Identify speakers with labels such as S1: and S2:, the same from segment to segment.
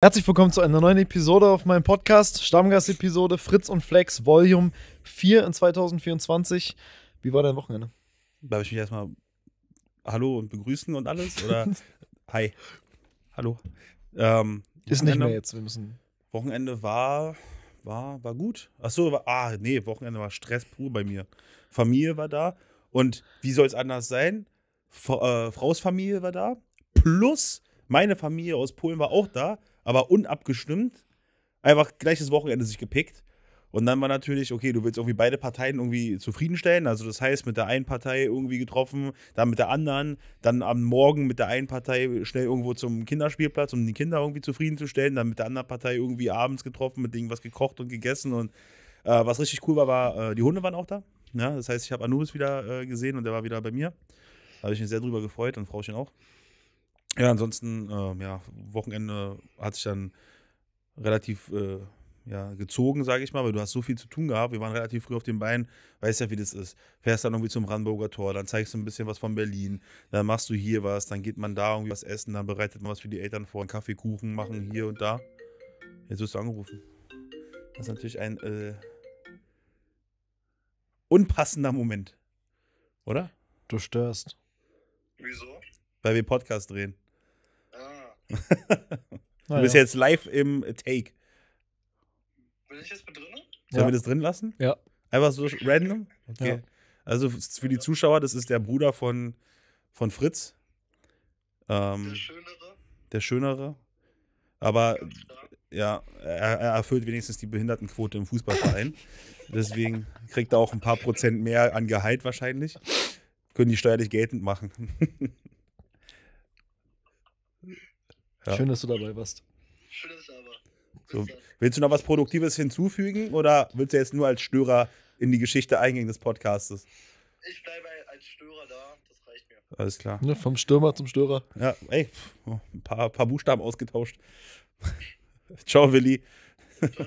S1: Herzlich willkommen zu einer neuen Episode auf meinem Podcast, Stammgast-Episode Fritz und Flex, Volume 4 in 2024. Wie war dein Wochenende?
S2: Darf ich mich erstmal Hallo und begrüßen und alles? Oder Hi. Hallo. Ähm, Ist nicht mehr jetzt, wir müssen. Wochenende war, war, war gut. Achso, war, ah, nee, Wochenende war Stress pur bei mir. Familie war da und wie soll es anders sein? F äh, Frau's Familie war da, plus meine Familie aus Polen war auch da aber unabgestimmt, einfach gleiches Wochenende sich gepickt. Und dann war natürlich, okay, du willst irgendwie beide Parteien irgendwie zufriedenstellen. Also das heißt, mit der einen Partei irgendwie getroffen, dann mit der anderen, dann am Morgen mit der einen Partei schnell irgendwo zum Kinderspielplatz, um die Kinder irgendwie zufriedenzustellen, dann mit der anderen Partei irgendwie abends getroffen, mit denen was gekocht und gegessen. Und äh, was richtig cool war, war, äh, die Hunde waren auch da. Ja, das heißt, ich habe Anubis wieder äh, gesehen und der war wieder bei mir. Da habe ich mich sehr drüber gefreut und Frauchen auch. Ja, ansonsten, ähm, ja, Wochenende hat sich dann relativ äh, ja, gezogen, sage ich mal, weil du hast so viel zu tun gehabt. Wir waren relativ früh auf den Beinen, weißt ja, wie das ist. Fährst dann irgendwie zum Brandenburger Tor, dann zeigst du ein bisschen was von Berlin, dann machst du hier was, dann geht man da irgendwie was essen, dann bereitet man was für die Eltern vor, einen Kaffee, machen hier und da. Jetzt wirst du angerufen. Das ist natürlich ein äh, unpassender Moment, oder? Du störst. Wieso? Weil wir Podcast drehen. du bist jetzt live im Take. Bin ich jetzt mit drin? Sollen ja. wir das drin lassen? Ja. Einfach so random? Okay. Ja. Also für die Zuschauer, das ist der Bruder von, von Fritz. Ähm, der Schönere. Der Schönere. Aber ja, er, er, erfüllt wenigstens die Behindertenquote im Fußballverein. Deswegen kriegt er auch ein paar Prozent mehr an Gehalt wahrscheinlich. Können die steuerlich geltend machen.
S1: Ja. Schön, dass du dabei warst. Schön, dass
S2: du So. Willst du noch was Produktives hinzufügen oder willst du jetzt nur als Störer in die Geschichte eingehen des Podcastes? Ich bleibe als Störer da, das reicht mir. Alles klar. Ne, vom
S1: Stürmer zum Störer.
S2: Ja, ey, oh, ein paar, paar Buchstaben ausgetauscht. ciao, Willi. Ciao, ciao.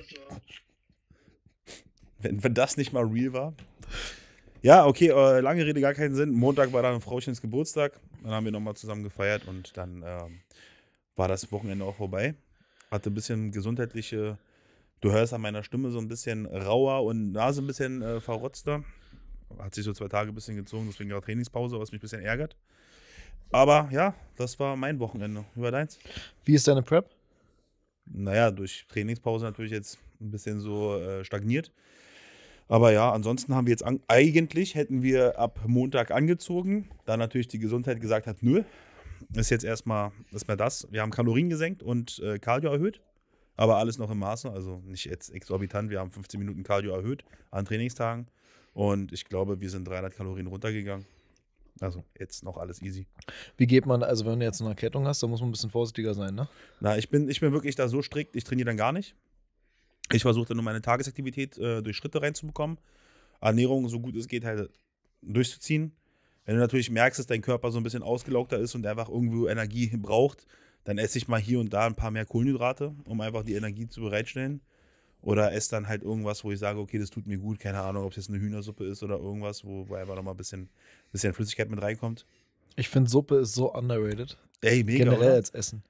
S2: Wenn, wenn das nicht mal real war. Ja, okay, äh, lange Rede, gar keinen Sinn. Montag war dann Frauchens Geburtstag. Dann haben wir nochmal zusammen gefeiert und dann. Ähm, war das Wochenende auch vorbei. Hatte ein bisschen gesundheitliche, du hörst an meiner Stimme so ein bisschen rauer und Nase ein bisschen äh, verrotzter. Hat sich so zwei Tage ein bisschen gezogen, deswegen gerade Trainingspause, was mich ein bisschen ärgert. Aber ja, das war mein Wochenende. Wie war deins? Wie ist deine Prep? Naja, durch Trainingspause natürlich jetzt ein bisschen so äh, stagniert. Aber ja, ansonsten haben wir jetzt eigentlich hätten wir ab Montag angezogen, da natürlich die Gesundheit gesagt hat, nö, ist jetzt erstmal, erstmal das. Wir haben Kalorien gesenkt und äh, Cardio erhöht, aber alles noch im Maße, also nicht jetzt exorbitant. Wir haben 15 Minuten Cardio erhöht an Trainingstagen und ich glaube, wir sind 300 Kalorien runtergegangen. Also jetzt noch alles easy. Wie geht man, also wenn du jetzt eine Kettung hast, dann muss man ein bisschen vorsichtiger sein, ne? Na, ich bin, ich bin wirklich da so strikt, ich trainiere dann gar nicht. Ich versuche dann nur meine Tagesaktivität äh, durch Schritte reinzubekommen. Ernährung, so gut es geht, halt durchzuziehen. Wenn du natürlich merkst, dass dein Körper so ein bisschen ausgelaugter ist und einfach irgendwo Energie braucht, dann esse ich mal hier und da ein paar mehr Kohlenhydrate, um einfach die Energie zu bereitstellen. Oder esse dann halt irgendwas, wo ich sage, okay, das tut mir gut. Keine Ahnung, ob es jetzt eine Hühnersuppe ist oder irgendwas, wo, wo einfach nochmal ein bisschen, bisschen Flüssigkeit mit reinkommt. Ich
S1: finde, Suppe ist so underrated. Ey, mega. Generell oder? als Essen.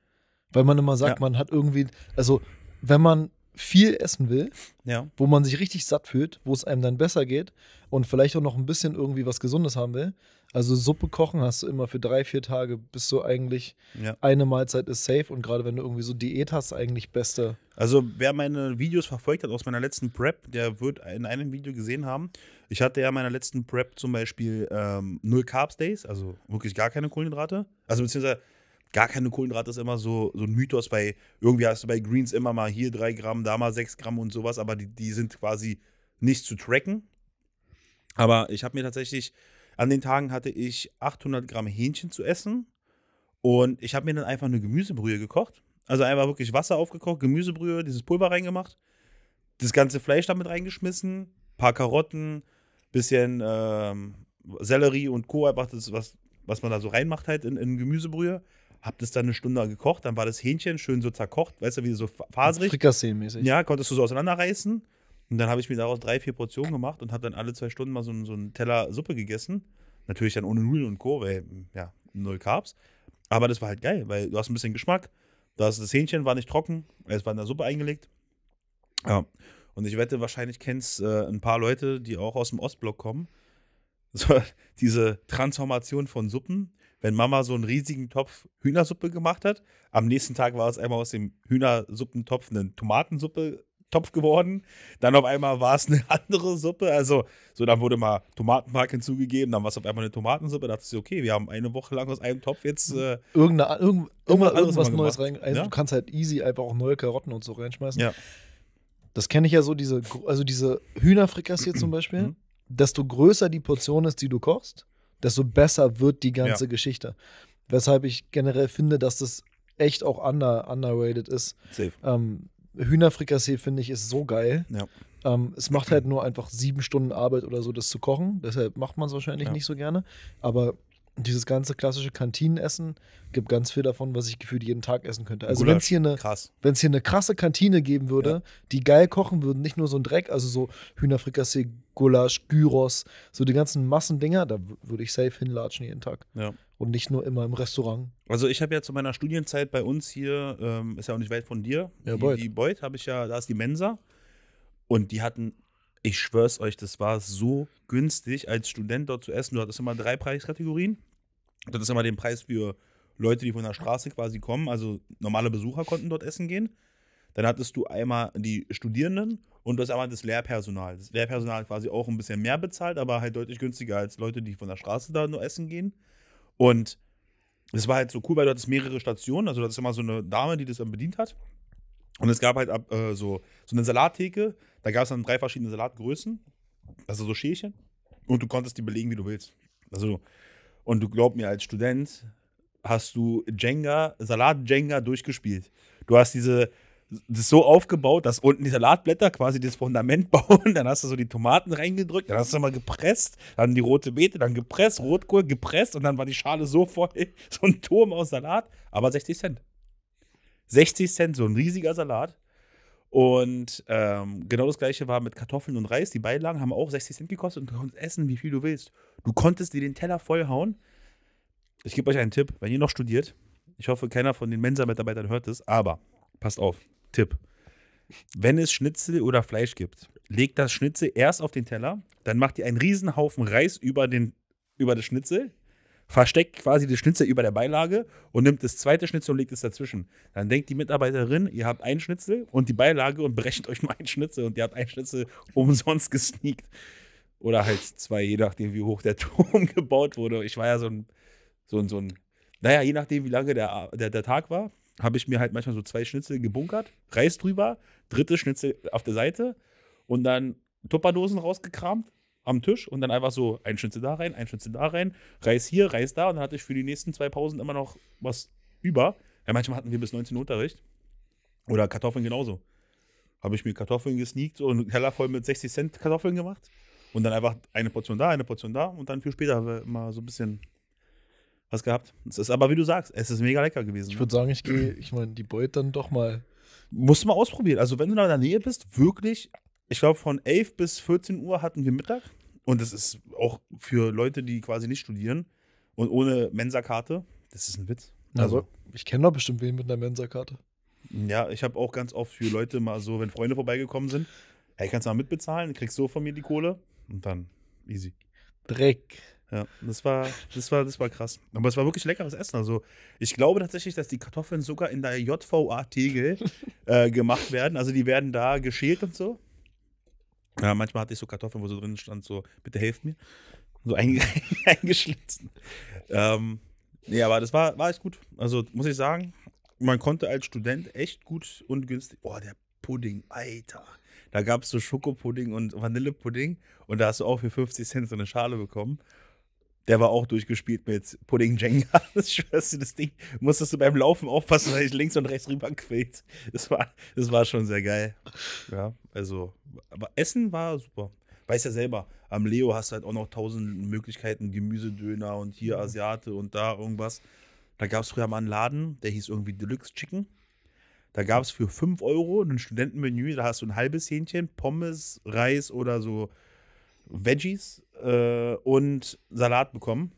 S1: Weil man immer sagt, ja. man hat irgendwie, also wenn man viel essen will, ja. wo man sich richtig satt fühlt, wo es einem dann besser geht und vielleicht auch noch ein bisschen irgendwie was Gesundes haben will. Also Suppe kochen hast du immer für drei, vier Tage, bis so eigentlich ja. eine Mahlzeit ist safe und gerade wenn du irgendwie so Diät hast, eigentlich beste.
S2: Also wer meine Videos verfolgt hat aus meiner letzten Prep, der wird in einem Video gesehen haben, ich hatte ja in meiner letzten Prep zum Beispiel ähm, null Carbs Days, also wirklich gar keine Kohlenhydrate. Also beziehungsweise gar keine Kohlenhydrate ist immer so, so ein Mythos bei, irgendwie hast du bei Greens immer mal hier 3 Gramm, da mal 6 Gramm und sowas, aber die, die sind quasi nicht zu tracken. Aber ich habe mir tatsächlich, an den Tagen hatte ich 800 Gramm Hähnchen zu essen und ich habe mir dann einfach eine Gemüsebrühe gekocht. Also einfach wirklich Wasser aufgekocht, Gemüsebrühe, dieses Pulver reingemacht, das ganze Fleisch damit reingeschmissen, paar Karotten, bisschen ähm, Sellerie und Co. Einfach das, was, was man da so reinmacht halt in, in Gemüsebrühe hab das dann eine Stunde gekocht, dann war das Hähnchen schön so zerkocht, weißt du, wie so faserig.
S1: Frikassee-mäßig. Ja,
S2: konntest du so auseinanderreißen. Und dann habe ich mir daraus drei, vier Portionen gemacht und habe dann alle zwei Stunden mal so, so, einen Teller Suppe gegessen. Natürlich dann ohne Nudeln und Co., weil, ja, null Carbs. Aber das war halt geil, weil du hast ein bisschen Geschmack. Das, das Hähnchen war nicht trocken, es war in der Suppe eingelegt. Ja. Und ich wette, wahrscheinlich kennst äh, ein paar Leute, die auch aus dem Ostblock kommen. So, diese Transformation von Suppen wenn Mama so einen riesigen Topf Hühnersuppe gemacht hat. Am nächsten Tag war es einmal aus dem Hühnersuppentopf eine Tomatensuppe Topf geworden. Dann auf einmal war es eine andere Suppe. Also, so, dann wurde mal Tomatenmark hinzugegeben, dann war es auf einmal eine Tomatensuppe. Da dachte ich, okay, wir haben eine Woche lang aus einem Topf jetzt. Äh, Irgendeine, irgend, irgendwas, irgendwas Neues rein. Also, ja? Du
S1: kannst halt easy einfach auch neue Karotten und so reinschmeißen. Ja. Das kenne ich ja so, diese, also diese Hühnerfrikassee zum Beispiel. Mhm. Desto größer die Portion ist, die du kochst, desto besser wird die ganze ja. Geschichte. Weshalb ich generell finde, dass das echt auch under, underrated ist. Ähm, Hühnerfrikassee finde ich ist so geil. Ja. Ähm, es macht halt nur einfach sieben Stunden Arbeit oder so, das zu kochen. Deshalb macht man es wahrscheinlich ja. nicht so gerne. Aber dieses ganze klassische Kantinenessen gibt ganz viel davon, was ich gefühlt jeden Tag essen könnte. Also wenn es hier, eine, hier eine krasse Kantine geben würde, ja. die geil kochen würden, nicht nur so ein Dreck, also so Hühnerfrikassee, Gulasch, Gyros, so die ganzen Massendinger, da würde ich safe hinlatschen jeden Tag. Ja. Und nicht nur immer im Restaurant.
S2: Also ich habe ja zu meiner Studienzeit bei uns hier, ähm, ist ja auch nicht weit von dir, ja, die Beuth habe ich ja, da ist die Mensa. Und die hatten ich schwör's euch, das war so günstig, als Student dort zu essen. Du hattest immer drei Preiskategorien. Du hattest immer den Preis für Leute, die von der Straße quasi kommen. Also normale Besucher konnten dort essen gehen. Dann hattest du einmal die Studierenden und du hast einmal das Lehrpersonal. Das Lehrpersonal quasi auch ein bisschen mehr bezahlt, aber halt deutlich günstiger als Leute, die von der Straße da nur essen gehen. Und das war halt so cool, weil du hattest mehrere Stationen. Also, das ist immer so eine Dame, die das dann bedient hat. Und es gab halt äh, so, so eine Salattheke, da gab es dann drei verschiedene Salatgrößen, also so Schälchen. Und du konntest die belegen, wie du willst. Also, und du glaubst mir, als Student hast du Jenga, Salat-Jenga durchgespielt. Du hast diese, das so aufgebaut, dass unten die Salatblätter quasi das Fundament bauen. Dann hast du so die Tomaten reingedrückt, dann hast du mal gepresst, dann die rote Beete, dann gepresst, Rotkohl gepresst und dann war die Schale so voll, so ein Turm aus Salat, aber 60 Cent. 60 Cent, so ein riesiger Salat. Und ähm, genau das gleiche war mit Kartoffeln und Reis. Die Beilagen haben auch 60 Cent gekostet und du konntest essen, wie viel du willst. Du konntest dir den Teller vollhauen. Ich gebe euch einen Tipp, wenn ihr noch studiert, ich hoffe, keiner von den Mensa-Mitarbeitern hört es, aber passt auf, Tipp. Wenn es Schnitzel oder Fleisch gibt, legt das Schnitzel erst auf den Teller, dann macht ihr einen Haufen Reis über, den, über das Schnitzel, versteckt quasi das Schnitzel über der Beilage und nimmt das zweite Schnitzel und legt es dazwischen. Dann denkt die Mitarbeiterin, ihr habt ein Schnitzel und die Beilage und berechnet euch mal ein Schnitzel und ihr habt ein Schnitzel umsonst gesneakt. Oder halt zwei, je nachdem, wie hoch der Turm gebaut wurde. Ich war ja so ein, so ein, so ein, naja, je nachdem, wie lange der, der, der Tag war, habe ich mir halt manchmal so zwei Schnitzel gebunkert, Reis drüber, dritte Schnitzel auf der Seite und dann Tupperdosen rausgekramt am Tisch und dann einfach so ein Schnitzel da rein, ein Schnitzel da rein, Reis hier, Reis da und dann hatte ich für die nächsten zwei Pausen immer noch was über. Ja, manchmal hatten wir bis 19 Uhr Unterricht. Oder Kartoffeln genauso. Habe ich mir Kartoffeln gesneakt und einen Teller voll mit 60 Cent Kartoffeln gemacht und dann einfach eine Portion da, eine Portion da und dann viel später haben wir immer so ein bisschen was gehabt. Es ist aber, wie du sagst, es ist mega lecker gewesen. Ich ne? würde sagen, ich gehe,
S1: ich meine, die Beut dann doch mal.
S2: Musst du mal ausprobieren. Also, wenn du da in der Nähe bist, wirklich ich glaube, von 11 bis 14 Uhr hatten wir Mittag. Und das ist auch für Leute, die quasi nicht studieren und ohne Mensa-Karte,
S1: das ist ein Witz. Also, also ich kenne doch bestimmt wen mit einer Mensa-Karte.
S2: Ja, ich habe auch ganz oft für Leute mal so, wenn Freunde vorbeigekommen sind, hey, kannst du mal mitbezahlen, kriegst so von mir die Kohle und dann easy. Dreck. Ja, das war, das war, das war krass. Aber es war wirklich leckeres Essen. Also ich glaube tatsächlich, dass die Kartoffeln sogar in der JVA Tegel äh, gemacht werden. Also die werden da geschält und so. Ja, manchmal hatte ich so Kartoffeln, wo so drin stand, so, bitte helft mir. So eingeschlitzt. ähm, nee, aber das war, war echt gut. Also muss ich sagen, man konnte als Student echt gut und günstig. Boah, der Pudding, Alter. Da gab es so Schokopudding und Vanillepudding und da hast du auch für 50 Cent so eine Schale bekommen der war auch durchgespielt mit Pudding Jenga. Das schwörst du, das Ding musstest du beim Laufen aufpassen, weil ich links und rechts rüber quält. Das war, das war schon sehr geil. Ja, also, aber Essen war super. Weiß ja selber, am Leo hast du halt auch noch tausend Möglichkeiten, Gemüsedöner und hier mhm. Asiate und da irgendwas. Da gab es früher mal einen Laden, der hieß irgendwie Deluxe Chicken. Da gab es für 5 Euro ein Studentenmenü, da hast du ein halbes Hähnchen, Pommes, Reis oder so Veggies äh, und Salat bekommen.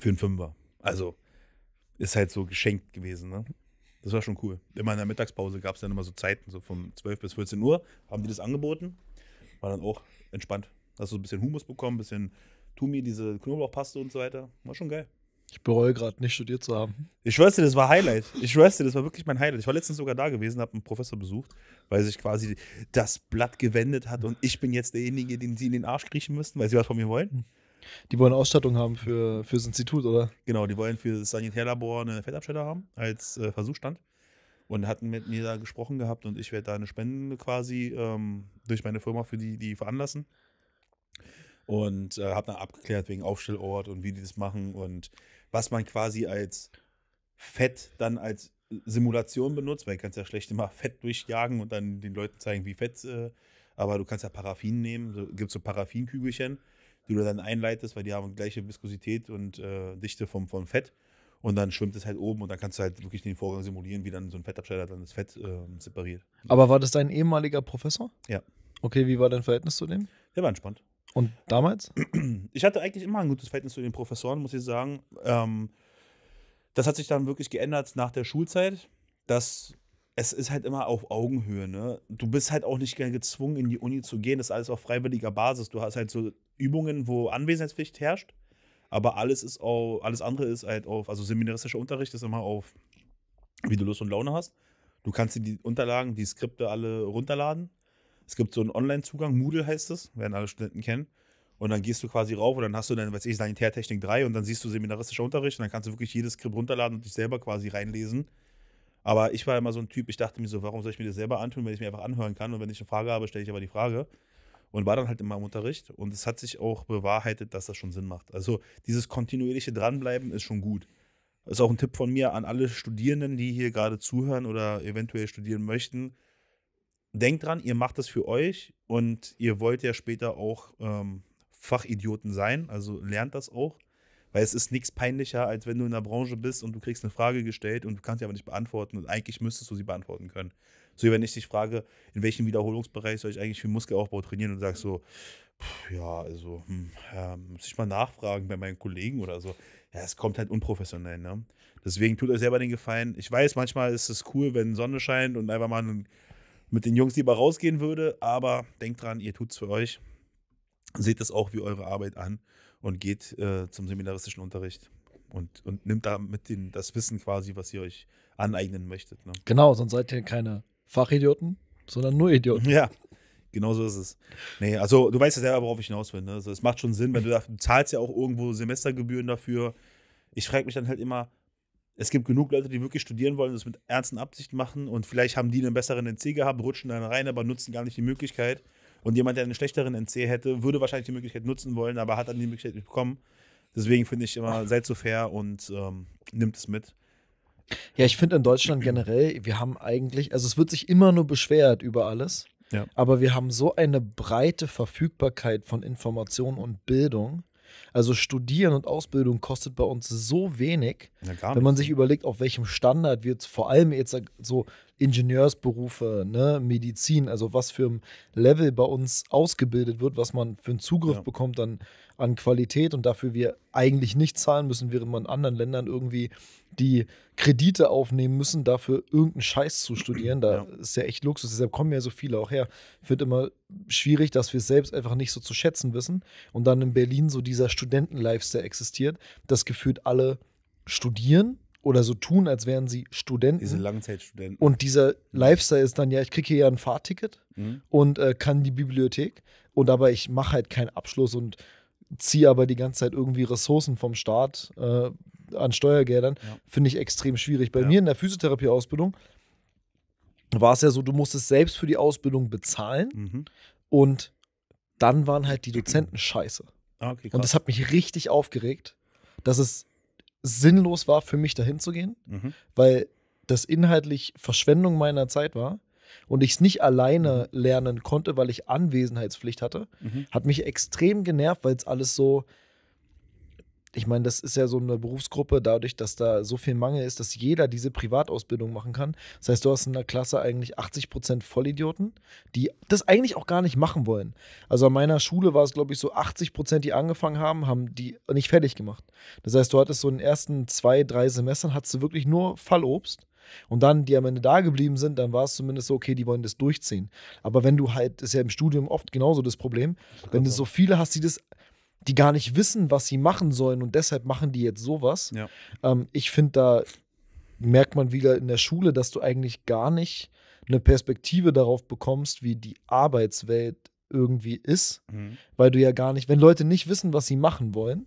S2: Für einen Fünfer. Also ist halt so geschenkt gewesen. Ne? Das war schon cool. Immer in der Mittagspause gab es dann immer so Zeiten, so von 12 bis 14 Uhr haben die das angeboten. War dann auch entspannt. Hast du so ein bisschen Humus bekommen, ein bisschen Tumi, diese Knoblauchpaste und so weiter. War schon geil. Ich bereue gerade nicht studiert zu haben. Ich schwör's dir, das war Highlight. Ich schwör's dir, das war wirklich mein Highlight. Ich war letztens sogar da gewesen, habe einen Professor besucht, weil sich quasi das Blatt gewendet hat und ich bin jetzt derjenige, den sie in den Arsch kriechen müssten, weil sie was von mir wollen. Die wollen Ausstattung haben für, das Institut, oder? Genau, die wollen für das Sanitärlabor eine Fettabschneider haben als äh, Versuchsstand und hatten mit mir da gesprochen gehabt und ich werde da eine Spende quasi ähm, durch meine Firma für die, die veranlassen und äh, habe dann abgeklärt wegen Aufstellort und wie die das machen und was man quasi als Fett dann als Simulation benutzt, weil du kannst ja schlecht immer Fett durchjagen und dann den Leuten zeigen, wie fett, äh, aber du kannst ja Paraffin nehmen, so, gibt so Paraffinkügelchen, die du dann einleitest, weil die haben gleiche Viskosität und äh, Dichte vom, vom Fett und dann schwimmt es halt oben und dann kannst du halt wirklich den Vorgang simulieren, wie dann so ein Fettabscheider dann das Fett äh, separiert.
S1: Aber war das dein ehemaliger Professor? Ja. Okay, wie war dein Verhältnis zu dem? Der war entspannt. Und damals?
S2: Ich hatte eigentlich immer ein gutes Verhältnis zu den Professoren, muss ich sagen. Ähm, das hat sich dann wirklich geändert nach der Schulzeit, dass es ist halt immer auf Augenhöhe. Ne? Du bist halt auch nicht gezwungen, in die Uni zu gehen. Das ist alles auf freiwilliger Basis. Du hast halt so Übungen, wo Anwesenheitspflicht herrscht. Aber alles ist auch, alles andere ist halt auf, also seminaristischer Unterricht ist immer auf, wie du Lust und Laune hast. Du kannst dir die Unterlagen, die Skripte alle runterladen es gibt so einen Online-Zugang, Moodle heißt es, werden alle Studenten kennen. Und dann gehst du quasi rauf und dann hast du dann, weiß ich, Sanitärtechnik 3 und dann siehst du seminaristischer Unterricht und dann kannst du wirklich jedes Skript runterladen und dich selber quasi reinlesen. Aber ich war immer so ein Typ, ich dachte mir so, warum soll ich mir das selber antun, wenn ich mir einfach anhören kann und wenn ich eine Frage habe, stelle ich aber die Frage. Und war dann halt immer im Unterricht und es hat sich auch bewahrheitet, dass das schon Sinn macht. Also dieses kontinuierliche Dranbleiben ist schon gut. Das ist auch ein Tipp von mir an alle Studierenden, die hier gerade zuhören oder eventuell studieren möchten denkt dran, ihr macht das für euch und ihr wollt ja später auch ähm, Fachidioten sein, also lernt das auch. Weil es ist nichts peinlicher, als wenn du in der Branche bist und du kriegst eine Frage gestellt und du kannst sie aber nicht beantworten und eigentlich müsstest du sie beantworten können. So wie wenn ich dich frage, in welchem Wiederholungsbereich soll ich eigentlich für Muskelaufbau trainieren und sagst so, pff, ja, also hm, ja, ähm, muss ich mal nachfragen bei meinen Kollegen oder so. Ja, es kommt halt unprofessionell, ne? Deswegen tut euch selber den Gefallen. Ich weiß, manchmal ist es cool, wenn Sonne scheint und einfach mal ein mit den Jungs lieber rausgehen würde. Aber denkt dran, ihr tut es für euch. Seht es auch wie eure Arbeit an und geht äh, zum seminaristischen Unterricht und, und nimmt damit den, das Wissen quasi, was ihr euch aneignen möchtet. Ne?
S1: Genau, sonst seid ihr keine Fachidioten, sondern nur Idioten. Ja,
S2: genau so ist es. Nee, also du weißt ja selber, worauf ich hinaus will. Ne? Also es macht schon Sinn, weil du, da, du zahlst ja auch irgendwo Semestergebühren dafür. Ich frage mich dann halt immer, es gibt genug Leute, die wirklich studieren wollen, und das mit ernsten Absichten machen und vielleicht haben die einen besseren NC gehabt, rutschen dann rein, aber nutzen gar nicht die Möglichkeit. Und jemand, der einen schlechteren NC hätte, würde wahrscheinlich die Möglichkeit nutzen wollen, aber hat dann die Möglichkeit nicht bekommen. Deswegen finde ich immer, seid so fair und ähm, nimmt es mit.
S1: Ja, ich finde in Deutschland generell, wir haben eigentlich, also es wird sich immer nur beschwert über alles, ja. aber wir haben so eine breite Verfügbarkeit von Information und Bildung also Studieren und Ausbildung kostet bei uns so wenig, ja, wenn man sich überlegt, auf welchem Standard wir vor allem jetzt so Ingenieursberufe, ne, Medizin, also was für ein Level bei uns ausgebildet wird, was man für einen Zugriff ja. bekommt an, an Qualität und dafür wir eigentlich nicht zahlen müssen, während man in anderen Ländern irgendwie die Kredite aufnehmen müssen, dafür irgendeinen Scheiß zu studieren. Da ja. ist ja echt Luxus. Deshalb kommen ja so viele auch her. Ich finde immer schwierig, dass wir es selbst einfach nicht so zu schätzen wissen. Und dann in Berlin so dieser Studenten-Lifestyle existiert, das gefühlt alle studieren oder so tun, als wären sie Studenten. Diese Langzeitstudenten. Und dieser mhm. Lifestyle ist dann, ja, ich kriege hier ja ein Fahrticket mhm. und äh, kann die Bibliothek. Und aber ich mache halt keinen Abschluss und ziehe aber die ganze Zeit irgendwie Ressourcen vom Staat äh, an Steuergeldern. Ja. Finde ich extrem schwierig. Bei ja. mir in der Physiotherapieausbildung war es ja so, du musstest selbst für die Ausbildung bezahlen mhm. und dann waren halt die Dozenten scheiße. Ah, okay, und das hat mich richtig aufgeregt, dass es sinnlos war, für mich dahin zu gehen, mhm. weil das inhaltlich Verschwendung meiner Zeit war und ich es nicht alleine mhm. lernen konnte, weil ich Anwesenheitspflicht hatte, mhm. hat mich extrem genervt, weil es alles so ich meine, das ist ja so eine Berufsgruppe, dadurch, dass da so viel Mangel ist, dass jeder diese Privatausbildung machen kann. Das heißt, du hast in der Klasse eigentlich 80 Prozent Vollidioten, die das eigentlich auch gar nicht machen wollen. Also an meiner Schule war es, glaube ich, so 80 Prozent, die angefangen haben, haben die nicht fertig gemacht. Das heißt, du hattest so in den ersten zwei, drei Semestern, hattest du wirklich nur Fallobst. Und dann, die am Ende da geblieben sind, dann war es zumindest so, okay, die wollen das durchziehen. Aber wenn du halt, ist ja im Studium oft genauso das Problem, wenn du so viele hast, die das die gar nicht wissen, was sie machen sollen und deshalb machen die jetzt sowas. Ja. Ähm, ich finde, da merkt man wieder in der Schule, dass du eigentlich gar nicht eine Perspektive darauf bekommst, wie die Arbeitswelt irgendwie ist, mhm. weil du ja gar nicht, wenn Leute nicht wissen, was sie machen wollen,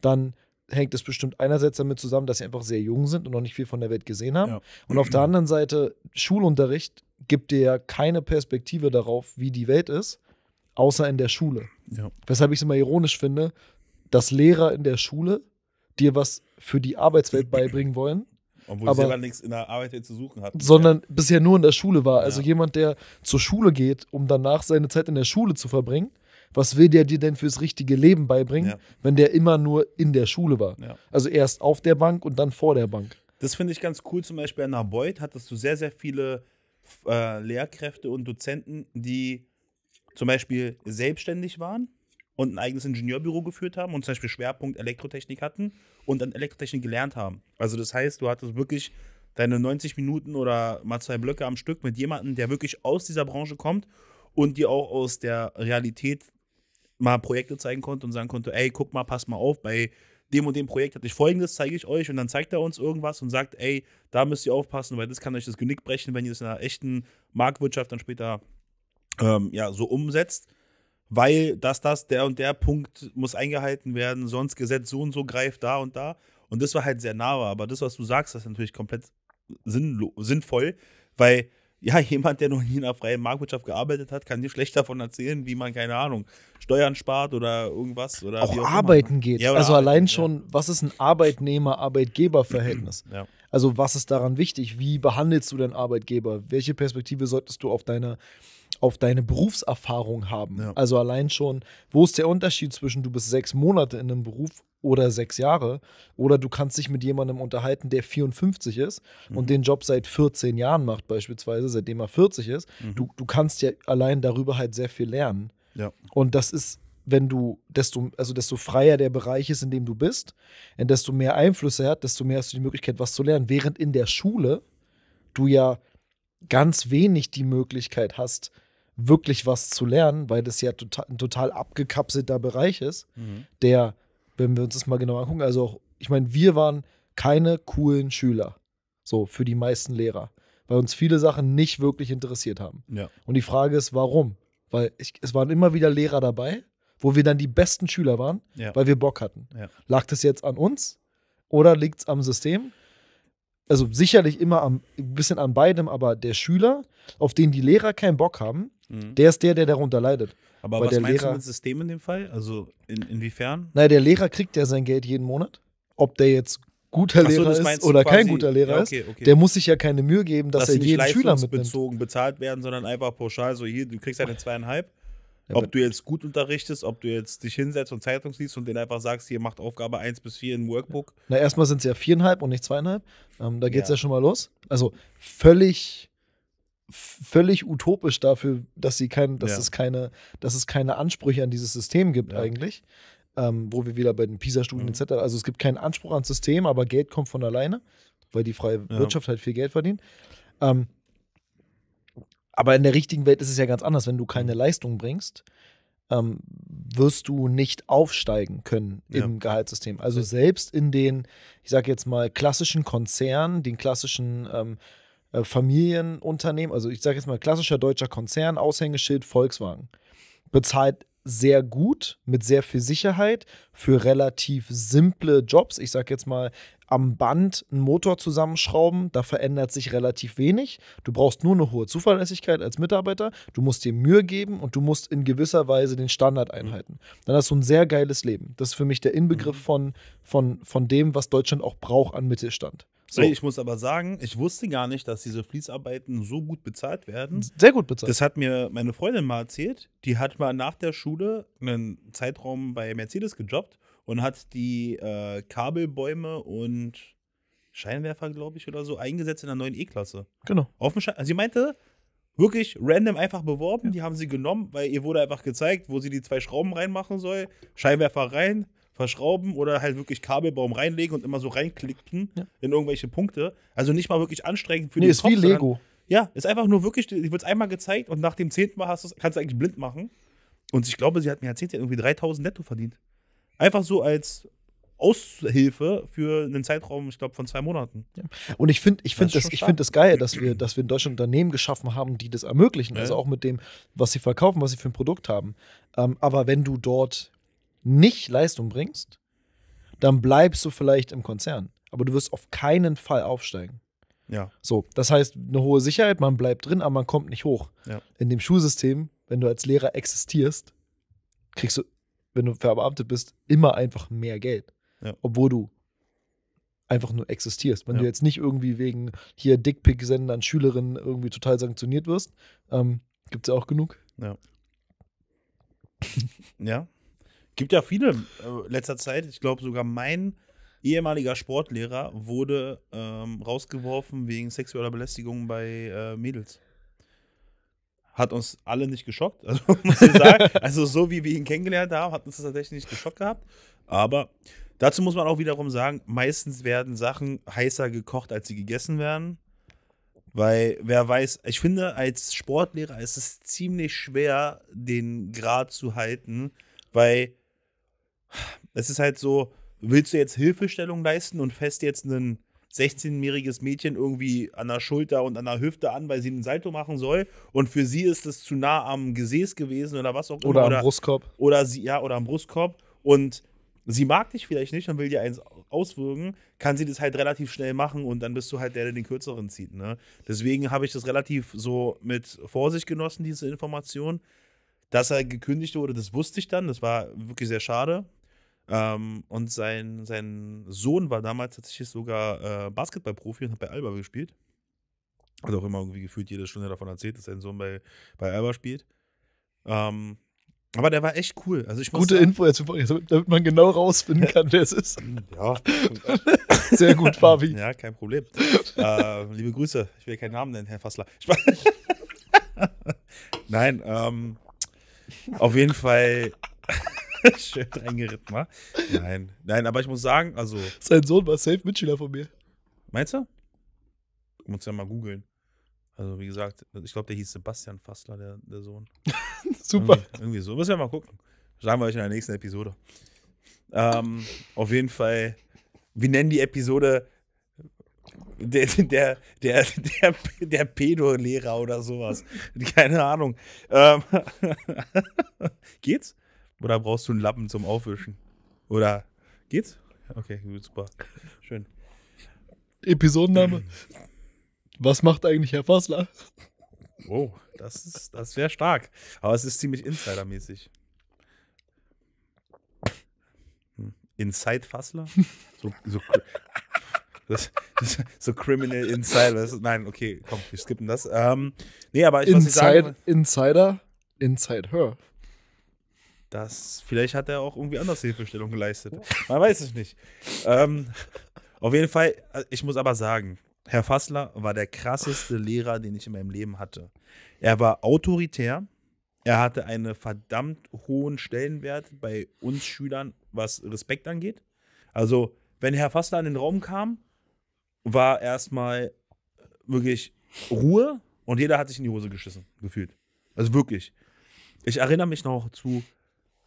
S1: dann hängt es bestimmt einerseits damit zusammen, dass sie einfach sehr jung sind und noch nicht viel von der Welt gesehen haben. Ja. Und auf der anderen Seite, Schulunterricht gibt dir ja keine Perspektive darauf, wie die Welt ist außer in der Schule. Ja. Weshalb ich es immer ironisch finde, dass Lehrer in der Schule dir was für die Arbeitswelt beibringen wollen. Obwohl aber, selber
S2: nichts in der Arbeit zu suchen hatten. Sondern
S1: ja. bisher nur in der Schule war. Also ja. jemand, der zur Schule geht, um danach seine Zeit in der Schule zu verbringen, was will der dir denn fürs richtige Leben beibringen, ja. wenn der immer nur in der Schule war? Also erst auf der Bank und dann vor der Bank. Das finde ich ganz cool. Zum Beispiel an der Beuth hattest du sehr, sehr viele äh,
S2: Lehrkräfte und Dozenten, die zum Beispiel selbstständig waren und ein eigenes Ingenieurbüro geführt haben und zum Beispiel Schwerpunkt Elektrotechnik hatten und dann Elektrotechnik gelernt haben. Also das heißt, du hattest wirklich deine 90 Minuten oder mal zwei Blöcke am Stück mit jemandem, der wirklich aus dieser Branche kommt und dir auch aus der Realität mal Projekte zeigen konnte und sagen konnte, ey, guck mal, pass mal auf, bei dem und dem Projekt hatte ich folgendes, zeige ich euch und dann zeigt er uns irgendwas und sagt, ey, da müsst ihr aufpassen, weil das kann euch das Genick brechen, wenn ihr das in einer echten Marktwirtschaft dann später ähm, ja, so umsetzt, weil das, das, der und der Punkt muss eingehalten werden, sonst Gesetz so und so greift da und da. Und das war halt sehr nahbar. Aber das, was du sagst, ist natürlich komplett sinnvoll, weil ja, jemand, der noch nie in einer freien Marktwirtschaft gearbeitet hat, kann dir schlecht davon erzählen, wie man, keine Ahnung, Steuern spart oder irgendwas. Oder auch, auch arbeiten immer. Ne? geht. Ja, also arbeiten,
S1: allein schon, ja. was ist ein Arbeitnehmer-Arbeitgeber-Verhältnis? Ja. Also was ist daran wichtig? Wie behandelst du deinen Arbeitgeber? Welche Perspektive solltest du auf deiner auf deine Berufserfahrung haben. Ja. Also allein schon, wo ist der Unterschied zwischen du bist sechs Monate in einem Beruf oder sechs Jahre oder du kannst dich mit jemandem unterhalten, der 54 ist mhm. und den Job seit 14 Jahren macht beispielsweise, seitdem er 40 ist. Mhm. Du, du kannst ja allein darüber halt sehr viel lernen. Ja. Und das ist wenn du, desto, also desto freier der Bereich ist, in dem du bist, desto mehr Einflüsse hat, desto mehr hast du die Möglichkeit, was zu lernen. Während in der Schule du ja ganz wenig die Möglichkeit hast, wirklich was zu lernen, weil das ja total, ein total abgekapselter Bereich ist, mhm. der, wenn wir uns das mal genau angucken, also auch, ich meine, wir waren keine coolen Schüler, so für die meisten Lehrer, weil uns viele Sachen nicht wirklich interessiert haben. Ja. Und die Frage ist, warum? Weil ich, es waren immer wieder Lehrer dabei, wo wir dann die besten Schüler waren, ja. weil wir Bock hatten. Ja. Lag das jetzt an uns oder liegt es am System? Also sicherlich immer am, ein bisschen an beidem, aber der Schüler, auf den die Lehrer keinen Bock haben, Mhm. Der ist der, der darunter leidet. Aber Weil was der meinst Lehrer, du mit
S2: System in dem Fall? Also in, inwiefern?
S1: Naja, der Lehrer kriegt ja sein Geld jeden Monat. Ob der jetzt guter so, Lehrer ist oder quasi, kein guter Lehrer ja, okay, okay. ist, der muss sich ja keine Mühe geben, dass, dass er jeden Schüler mitnimmt. bezogen
S2: bezahlt werden, sondern einfach pauschal so hier, du kriegst deine zweieinhalb. Ja, ob du jetzt gut unterrichtest, ob du jetzt dich hinsetzt und Zeitung liest und denen einfach sagst, hier macht Aufgabe 1 bis 4 im Workbook.
S1: Na, erstmal sind es ja viereinhalb und nicht zweieinhalb. Ähm, da geht es ja. ja schon mal los. Also völlig völlig utopisch dafür, dass sie kein, dass ja. es keine, dass es keine Ansprüche an dieses System gibt ja. eigentlich. Ähm, wo wir wieder bei den PISA-Studien mhm. etc. Also es gibt keinen Anspruch ans System, aber Geld kommt von alleine, weil die freie ja. Wirtschaft halt viel Geld verdient. Ähm, aber in der richtigen Welt ist es ja ganz anders. Wenn du keine mhm. Leistung bringst, ähm, wirst du nicht aufsteigen können im ja. Gehaltssystem. Also selbst in den, ich sage jetzt mal, klassischen Konzernen, den klassischen ähm, äh, Familienunternehmen, also ich sage jetzt mal klassischer deutscher Konzern, Aushängeschild Volkswagen, bezahlt sehr gut, mit sehr viel Sicherheit für relativ simple Jobs. Ich sage jetzt mal, am Band einen Motor zusammenschrauben, da verändert sich relativ wenig. Du brauchst nur eine hohe Zuverlässigkeit als Mitarbeiter, du musst dir Mühe geben und du musst in gewisser Weise den Standard mhm. einhalten. Dann hast du ein sehr geiles Leben. Das ist für mich der Inbegriff mhm. von, von, von dem, was Deutschland auch braucht an Mittelstand.
S2: So. Ich muss aber sagen, ich wusste gar nicht, dass diese Fließarbeiten so gut bezahlt werden. Sehr gut bezahlt. Das hat mir meine Freundin mal erzählt. Die hat mal nach der Schule einen Zeitraum bei Mercedes gejobbt und hat die äh, Kabelbäume und Scheinwerfer, glaube ich, oder so eingesetzt in der neuen E-Klasse. Genau. Auf dem also sie meinte, wirklich random einfach beworben. Ja. Die haben sie genommen, weil ihr wurde einfach gezeigt, wo sie die zwei Schrauben reinmachen soll. Scheinwerfer rein, verschrauben oder halt wirklich Kabelbaum reinlegen und immer so reinklicken ja. in irgendwelche Punkte. Also nicht mal wirklich anstrengend für nee, den ist Kopf. ist wie Lego. Ja, ist einfach nur wirklich, ich wird es einmal gezeigt und nach dem zehnten Mal hast kannst du eigentlich blind machen. Und ich glaube, sie hat mir erzählt, sie hat irgendwie 3000 netto verdient. Einfach so als Aushilfe für einen Zeitraum, ich glaube, von zwei Monaten. Ja.
S1: Und ich finde ich find das, das find das geil, dass wir, dass wir in Deutschland Unternehmen geschaffen haben, die das ermöglichen. Ja. Also auch mit dem, was sie verkaufen, was sie für ein Produkt haben. Ähm, aber wenn du dort nicht Leistung bringst, dann bleibst du vielleicht im Konzern. Aber du wirst auf keinen Fall aufsteigen. Ja. So, das heißt, eine hohe Sicherheit, man bleibt drin, aber man kommt nicht hoch. Ja. In dem Schulsystem, wenn du als Lehrer existierst, kriegst du, wenn du verbeamtet bist, immer einfach mehr Geld. Ja. Obwohl du einfach nur existierst. Wenn ja. du jetzt nicht irgendwie wegen hier Dickpick-Senden an Schülerinnen irgendwie total sanktioniert wirst, ähm, gibt es ja auch genug. Ja.
S2: ja, Gibt ja viele äh, letzter Zeit. Ich glaube, sogar mein ehemaliger Sportlehrer wurde ähm, rausgeworfen wegen sexueller Belästigung bei äh, Mädels. Hat uns alle nicht geschockt. Also, muss ich sagen. also, so wie wir ihn kennengelernt haben, hat uns das tatsächlich nicht geschockt gehabt. Aber dazu muss man auch wiederum sagen: meistens werden Sachen heißer gekocht, als sie gegessen werden. Weil wer weiß, ich finde, als Sportlehrer ist es ziemlich schwer, den Grad zu halten, weil es ist halt so, willst du jetzt Hilfestellung leisten und fest jetzt ein 16-jähriges Mädchen irgendwie an der Schulter und an der Hüfte an, weil sie einen Salto machen soll und für sie ist es zu nah am Gesäß gewesen oder was auch immer. Oder am oder, Brustkorb. Oder sie, ja, oder am Brustkorb und sie mag dich vielleicht nicht und will dir eins auswürgen, kann sie das halt relativ schnell machen und dann bist du halt der, der den Kürzeren zieht. Ne? Deswegen habe ich das relativ so mit Vorsicht genossen, diese Information. Dass er gekündigt wurde, das wusste ich dann, das war wirklich sehr schade, ähm, und sein, sein Sohn war damals tatsächlich sogar äh, Basketballprofi und hat bei Alba gespielt. Hat auch immer irgendwie gefühlt jede Stunde davon erzählt, dass sein Sohn bei, bei Alba spielt. Ähm, aber der war echt cool. Also ich Gute Info
S1: jetzt, damit man genau rausfinden kann, wer es ist. Ja. Sehr gut,
S2: Fabi. Ja, kein Problem. äh, liebe Grüße. Ich will keinen Namen nennen, Herr Fassler. Nein, ähm, auf jeden Fall Schön reingeritten, wa? Nein, nein, aber ich muss sagen, also.
S1: Sein Sohn war safe Mitschüler von mir.
S2: Meinst du? Du musst ja mal googeln. Also, wie gesagt, ich glaube, der hieß Sebastian Fassler, der, der Sohn. Super. Irgendwie, irgendwie so. Müssen wir mal gucken. Sagen wir euch in der nächsten Episode. Ähm, auf jeden Fall, wir nennen die Episode der, der, der, der, der Pedo-Lehrer oder sowas. Keine Ahnung. Ähm, geht's? Oder brauchst du einen Lappen zum Aufwischen? Oder geht's? Okay, super. Schön.
S1: Episodenname. Was macht eigentlich Herr Fassler? Oh,
S2: das, das wäre stark. Aber es ist ziemlich insidermäßig. Hm, inside Fassler? So, so, das, das, so Criminal Insider. nein, okay, komm, wir skippen das. Ähm, nee, aber ich Inside, sagen,
S1: Insider, Inside Her.
S2: Das, vielleicht hat er auch irgendwie anders Hilfestellung geleistet.
S1: Man weiß es nicht. Ähm, auf jeden Fall,
S2: äh, ich muss aber sagen, Herr Fassler war der krasseste Lehrer, den ich in meinem Leben hatte. Er war autoritär. Er hatte einen verdammt hohen Stellenwert bei uns Schülern, was Respekt angeht. Also, wenn Herr Fassler in den Raum kam, war erstmal wirklich Ruhe und jeder hat sich in die Hose geschissen, gefühlt. Also wirklich. Ich erinnere mich noch zu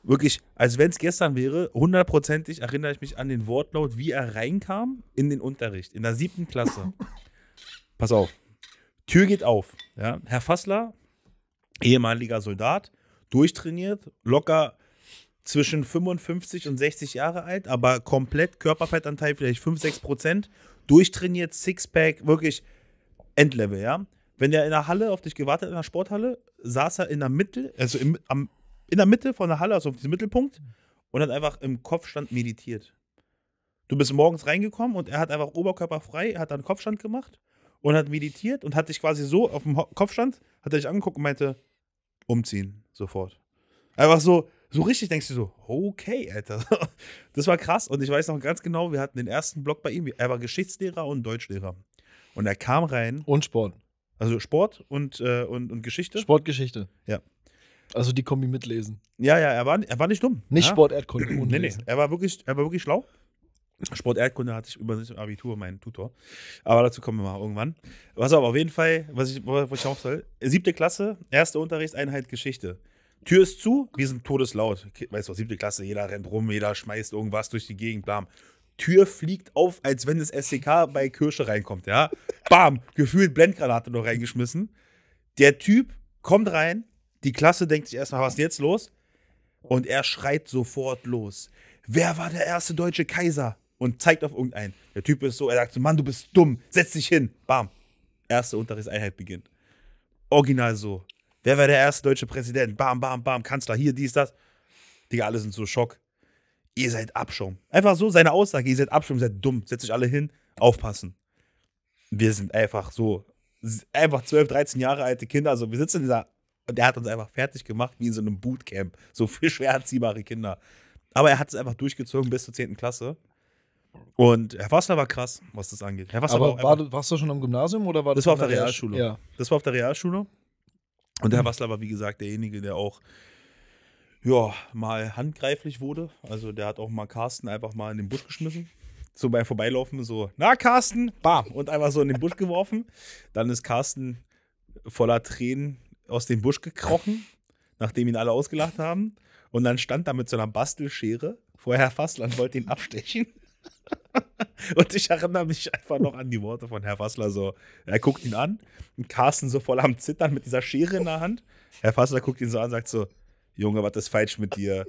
S2: wirklich, als wenn es gestern wäre, hundertprozentig erinnere ich mich an den Wortlaut, wie er reinkam in den Unterricht, in der siebten Klasse. Pass auf. Tür geht auf. Ja? Herr Fassler, ehemaliger Soldat, durchtrainiert, locker zwischen 55 und 60 Jahre alt, aber komplett Körperfettanteil vielleicht 5, 6 Prozent, durchtrainiert, Sixpack, wirklich Endlevel, ja. Wenn er in der Halle auf dich gewartet hat, in der Sporthalle, saß er in der Mitte, also im, am in der Mitte von der Halle, also auf diesem Mittelpunkt, und hat einfach im Kopfstand meditiert. Du bist morgens reingekommen und er hat einfach Oberkörper frei, hat dann Kopfstand gemacht und hat meditiert und hat dich quasi so auf dem Kopfstand, hat er dich angeguckt und meinte, umziehen, sofort. Einfach so, so richtig denkst du so, okay, Alter. Das war krass und ich weiß noch ganz genau, wir hatten den ersten Block bei ihm, er war Geschichtslehrer und Deutschlehrer. Und er kam rein. Und Sport. Also Sport und, äh, und, und
S1: Geschichte. Sportgeschichte. Ja. Also die Kombi mitlesen.
S2: Ja, ja, er war, er war nicht dumm. Nicht ja? Sport-Erdkunde. nee, nee, er war wirklich, er war wirklich schlau. Sport-Erdkunde hatte ich über das Abitur meinen Tutor. Aber dazu kommen wir mal irgendwann. Was aber auf jeden Fall, was ich, was ich auch soll, siebte Klasse, erste Unterrichtseinheit Geschichte. Tür ist zu, wir sind todeslaut. Weißt du, siebte Klasse, jeder rennt rum, jeder schmeißt irgendwas durch die Gegend, blam. Tür fliegt auf, als wenn das SCK bei Kirsche reinkommt, ja. Bam, gefühlt Blendgranate noch reingeschmissen. Der Typ kommt rein, die Klasse denkt sich erstmal, was ist jetzt los? Und er schreit sofort los. Wer war der erste deutsche Kaiser? Und zeigt auf irgendeinen. Der Typ ist so, er sagt so, Mann, du bist dumm, setz dich hin. Bam. Erste Unterrichtseinheit beginnt. Original so. Wer war der erste deutsche Präsident? Bam, bam, bam, Kanzler, hier, dies, das. Digga, alle sind so Schock. Ihr seid Abschaum. Einfach so seine Aussage, ihr seid Abschaum, ihr seid dumm. setz dich alle hin, aufpassen. Wir sind einfach so, einfach 12, 13 Jahre alte Kinder. Also wir sitzen in dieser und der hat uns einfach fertig gemacht, wie in so einem Bootcamp. So für schwer erziehbare Kinder. Aber er hat es einfach durchgezogen bis zur 10. Klasse. Und Herr Wassler war krass, was das
S1: angeht. Herr Aber war einfach, warst du schon am Gymnasium oder war das? Das war auf der Realschule. Ja.
S2: Das war auf der Realschule. Und Herr Wassler mhm. war, wie gesagt, derjenige, der auch ja, mal handgreiflich wurde. Also der hat auch mal Carsten einfach mal in den Busch geschmissen. So beim Vorbeilaufen so, na Carsten, bam, und einfach so in den Busch geworfen. Dann ist Carsten voller Tränen aus dem Busch gekrochen, nachdem ihn alle ausgelacht haben. Und dann stand da mit so einer Bastelschere vor Herr Fassland, wollte ihn abstechen. Und ich erinnere mich einfach noch an die Worte von Herr Fassler so. Er guckt ihn an und Carsten so voll am Zittern mit dieser Schere in der Hand. Herr Fassler guckt ihn so an und sagt so, Junge, was ist falsch mit dir?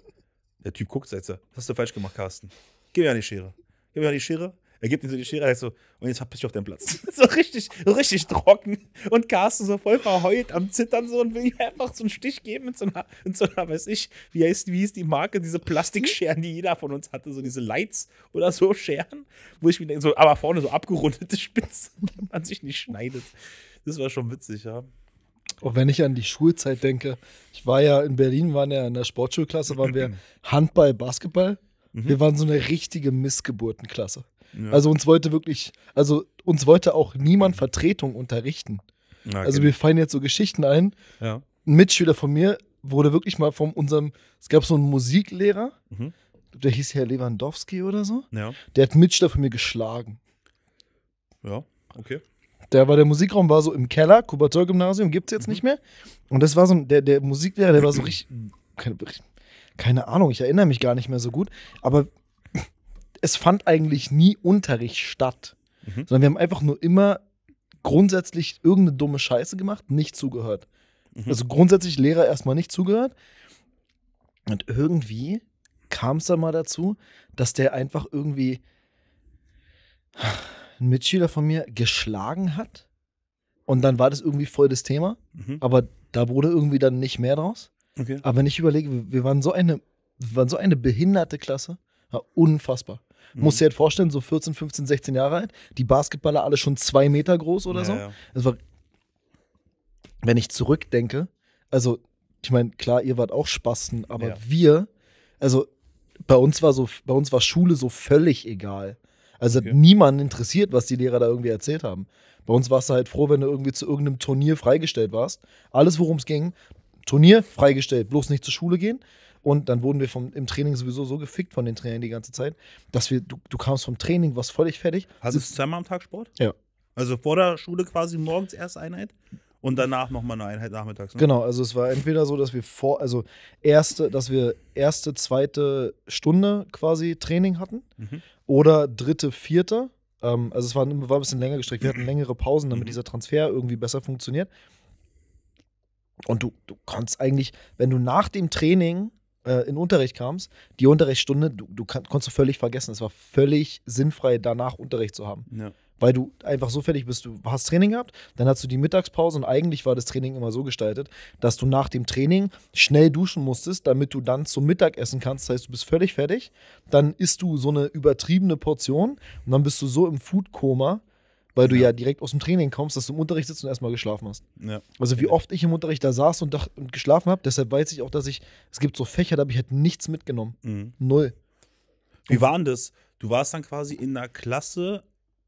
S2: Der Typ guckt, sagt so, was hast du falsch gemacht, Carsten? Gib mir an die Schere. Gib mir an die Schere. Er gibt ihm so die Schere, er so, und jetzt verpiss dich auf deinen Platz. so richtig, richtig trocken. Und Carsten so voll verheult am Zittern so und will ihm einfach so einen Stich geben mit so einer, mit so einer weiß ich, wie heißt, wie hieß die Marke, diese Plastikscheren, die jeder von uns hatte, so diese Lights oder so Scheren, wo ich mir denke, so, aber vorne so abgerundete Spitzen, damit man sich nicht schneidet. Das war schon witzig, ja.
S1: Und wenn ich an die Schulzeit denke, ich war ja in Berlin, waren ja in der Sportschulklasse, waren wir Handball, Basketball. Mhm. Wir waren so eine richtige Missgeburtenklasse. Also uns wollte wirklich, also uns wollte auch niemand Vertretung unterrichten. Na, also okay. Also wir fallen jetzt so Geschichten ein. Ja. Ein Mitschüler von mir wurde wirklich mal von unserem, es gab so einen Musiklehrer, mhm. der hieß Herr Lewandowski oder so. Ja. Der hat Mitschüler von mir geschlagen. Ja, okay. Der war der Musikraum war so im Keller, kubertor Gymnasium gibt es jetzt mhm. nicht mehr. Und das war so der, der Musiklehrer, der war so richtig, keine, keine Ahnung, ich erinnere mich gar nicht mehr so gut. Aber es fand eigentlich nie Unterricht statt, mhm. sondern wir haben einfach nur immer grundsätzlich irgendeine dumme Scheiße gemacht, nicht zugehört. Mhm. Also grundsätzlich Lehrer erstmal nicht zugehört. Und irgendwie kam es dann mal dazu, dass der einfach irgendwie einen Mitschüler von mir geschlagen hat. Und dann war das irgendwie voll das Thema. Mhm. Aber da wurde irgendwie dann nicht mehr draus. Okay. Aber wenn ich überlege, wir waren so eine, wir waren so eine behinderte Klasse, war unfassbar. Mhm. Muss dir halt vorstellen, so 14, 15, 16 Jahre alt, die Basketballer alle schon zwei Meter groß oder ja, so. Ja. Das war, wenn ich zurückdenke, also ich meine, klar, ihr wart auch Spasten, aber ja. wir, also bei uns war so, bei uns war Schule so völlig egal. Also okay. hat niemand interessiert, was die Lehrer da irgendwie erzählt haben. Bei uns warst du halt froh, wenn du irgendwie zu irgendeinem Turnier freigestellt warst. Alles, worum es ging, Turnier freigestellt, bloß nicht zur Schule gehen. Und dann wurden wir vom, im Training sowieso so gefickt von den Trainern die ganze Zeit, dass wir, du, du kamst vom Training, warst völlig fertig. Hast du zweimal am Tag Sport? Ja. Also vor der Schule quasi morgens erst Einheit und danach nochmal eine Einheit nachmittags. Ne? Genau, also es war entweder so, dass wir vor, also erste, dass wir erste, zweite Stunde quasi Training hatten mhm. oder dritte, vierte. Ähm, also es war, war ein bisschen länger gestreckt. Wir hatten längere Pausen, damit mhm. dieser Transfer irgendwie besser funktioniert. Und du, du kannst eigentlich, wenn du nach dem Training äh, in Unterricht kamst, die Unterrichtsstunde, du, du kann, konntest du völlig vergessen. Es war völlig sinnfrei, danach Unterricht zu haben. Ja. Weil du einfach so fertig bist, du hast Training gehabt, dann hast du die Mittagspause und eigentlich war das Training immer so gestaltet, dass du nach dem Training schnell duschen musstest, damit du dann zum Mittag essen kannst. Das heißt, du bist völlig fertig, dann isst du so eine übertriebene Portion und dann bist du so im Food-Koma, weil du ja. ja direkt aus dem Training kommst, dass du im Unterricht sitzt und erstmal geschlafen hast. Ja. Also wie oft ich im Unterricht da saß und, und geschlafen habe, deshalb weiß ich auch, dass ich, es gibt so Fächer, da habe ich halt nichts mitgenommen. Mhm. Null.
S2: Wie war denn das? Du warst dann quasi in einer Klasse,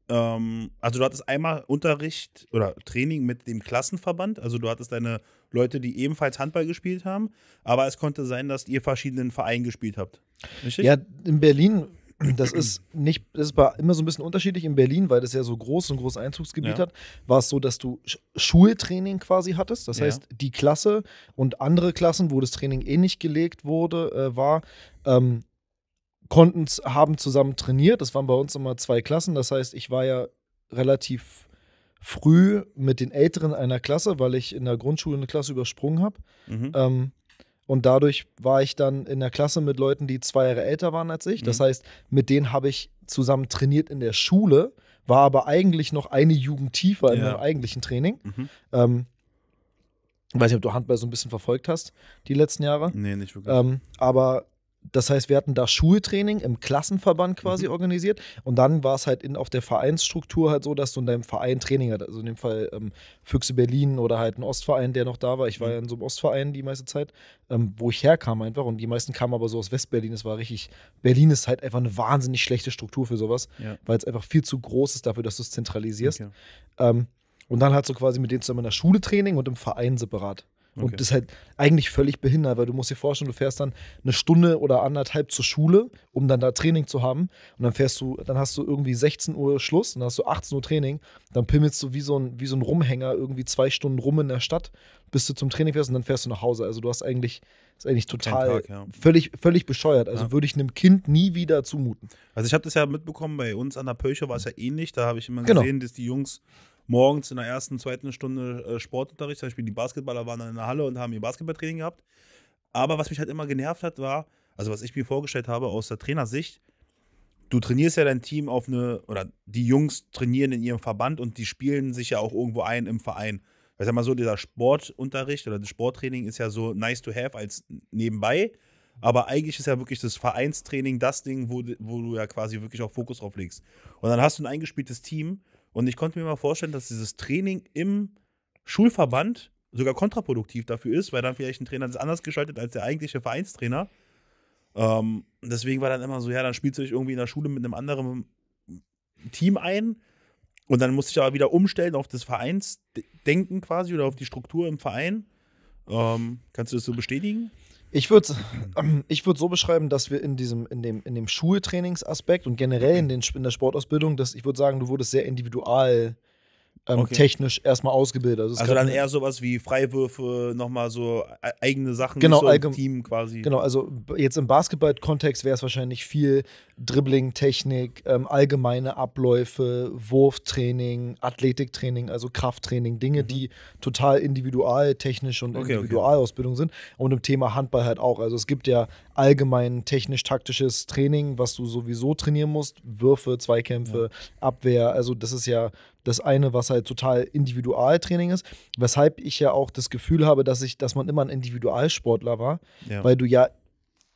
S2: ähm, also du hattest einmal Unterricht oder Training mit dem Klassenverband, also du hattest deine Leute, die ebenfalls Handball gespielt haben, aber es konnte sein, dass ihr verschiedenen Vereinen gespielt habt.
S1: Richtig? Ja, in Berlin das ist nicht, das ist immer so ein bisschen unterschiedlich. In Berlin, weil das ja so groß und großes Einzugsgebiet ja. hat, war es so, dass du Schultraining quasi hattest. Das ja. heißt, die Klasse und andere Klassen, wo das Training eh nicht gelegt wurde, äh, war, ähm, konnten, haben zusammen trainiert. Das waren bei uns immer zwei Klassen. Das heißt, ich war ja relativ früh mit den Älteren einer Klasse, weil ich in der Grundschule eine Klasse übersprungen habe. Mhm. Ähm, und dadurch war ich dann in der Klasse mit Leuten, die zwei Jahre älter waren als ich. Das mhm. heißt, mit denen habe ich zusammen trainiert in der Schule, war aber eigentlich noch eine Jugend tiefer in meinem eigentlichen Training. Mhm. Ähm, weiß nicht, ob du Handball so ein bisschen verfolgt hast die letzten Jahre. Nee, nicht wirklich. Ähm, aber das heißt, wir hatten da Schultraining im Klassenverband mhm. quasi mhm. organisiert und dann war es halt in, auf der Vereinsstruktur halt so, dass du in deinem Verein Training hattest. Also in dem Fall ähm, Füchse Berlin oder halt ein Ostverein, der noch da war. Ich war mhm. ja in so einem Ostverein die meiste Zeit, ähm, wo ich herkam einfach und die meisten kamen aber so aus Westberlin. Es war richtig, Berlin ist halt einfach eine wahnsinnig schlechte Struktur für sowas, ja. weil es einfach viel zu groß ist dafür, dass du es zentralisierst. Okay. Ähm, und dann halt so quasi mit denen zusammen in der Schule Training und im Verein separat. Und das ist halt eigentlich völlig behindert, weil du musst dir vorstellen, du fährst dann eine Stunde oder anderthalb zur Schule, um dann da Training zu haben. Und dann fährst du, dann hast du irgendwie 16 Uhr Schluss, und dann hast du 18 Uhr Training, dann pimmelst du wie so ein, wie so ein Rumhänger irgendwie zwei Stunden rum in der Stadt, bis du zum Training fährst und dann fährst du nach Hause. Also du hast eigentlich, ist eigentlich total Tag, ja. völlig, völlig bescheuert. Also ja. würde ich einem Kind nie wieder zumuten. Also ich habe das ja mitbekommen, bei uns an der Pöche war es ja ähnlich, da habe ich immer genau. gesehen,
S2: dass die Jungs morgens in der ersten, zweiten Stunde äh, Sportunterricht. Zum Beispiel die Basketballer waren dann in der Halle und haben ihr Basketballtraining gehabt. Aber was mich halt immer genervt hat, war, also was ich mir vorgestellt habe aus der Trainersicht, du trainierst ja dein Team auf eine, oder die Jungs trainieren in ihrem Verband und die spielen sich ja auch irgendwo ein im Verein. Ich sag mal so, dieser Sportunterricht oder das Sporttraining ist ja so nice to have als nebenbei. Aber eigentlich ist ja wirklich das Vereinstraining das Ding, wo, wo du ja quasi wirklich auch Fokus drauf legst. Und dann hast du ein eingespieltes Team und ich konnte mir mal vorstellen, dass dieses Training im Schulverband sogar kontraproduktiv dafür ist, weil dann vielleicht ein Trainer das anders geschaltet als der eigentliche Vereinstrainer. Ähm, deswegen war dann immer so, ja, dann spielst du dich irgendwie in der Schule mit einem anderen Team ein und dann musst du dich aber wieder umstellen auf das Vereinsdenken quasi oder auf die Struktur im Verein.
S1: Ähm, kannst du das so bestätigen? Ich würde ich würd so beschreiben, dass wir in diesem, in dem, in dem Schultrainingsaspekt und generell in, den, in der Sportausbildung, dass ich würde sagen, du wurdest sehr individual ähm, okay. technisch erstmal ausgebildet. Also, also dann eher
S2: sowas wie Freiwürfe, nochmal so e-, eigene Sachen genau, so im Team quasi. Genau, also
S1: jetzt im Basketball-Kontext wäre es wahrscheinlich viel Dribbling-Technik, ähm, allgemeine Abläufe, Wurftraining, Athletiktraining, also Krafttraining, Dinge, mhm. die total individual, technisch und okay, Individualausbildung okay. sind. Und im Thema Handball halt auch. Also es gibt ja allgemein technisch-taktisches Training, was du sowieso trainieren musst. Würfe, Zweikämpfe, ja. Abwehr. Also das ist ja das eine, was halt total Individualtraining ist, weshalb ich ja auch das Gefühl habe, dass ich, dass man immer ein Individualsportler war, ja. weil du ja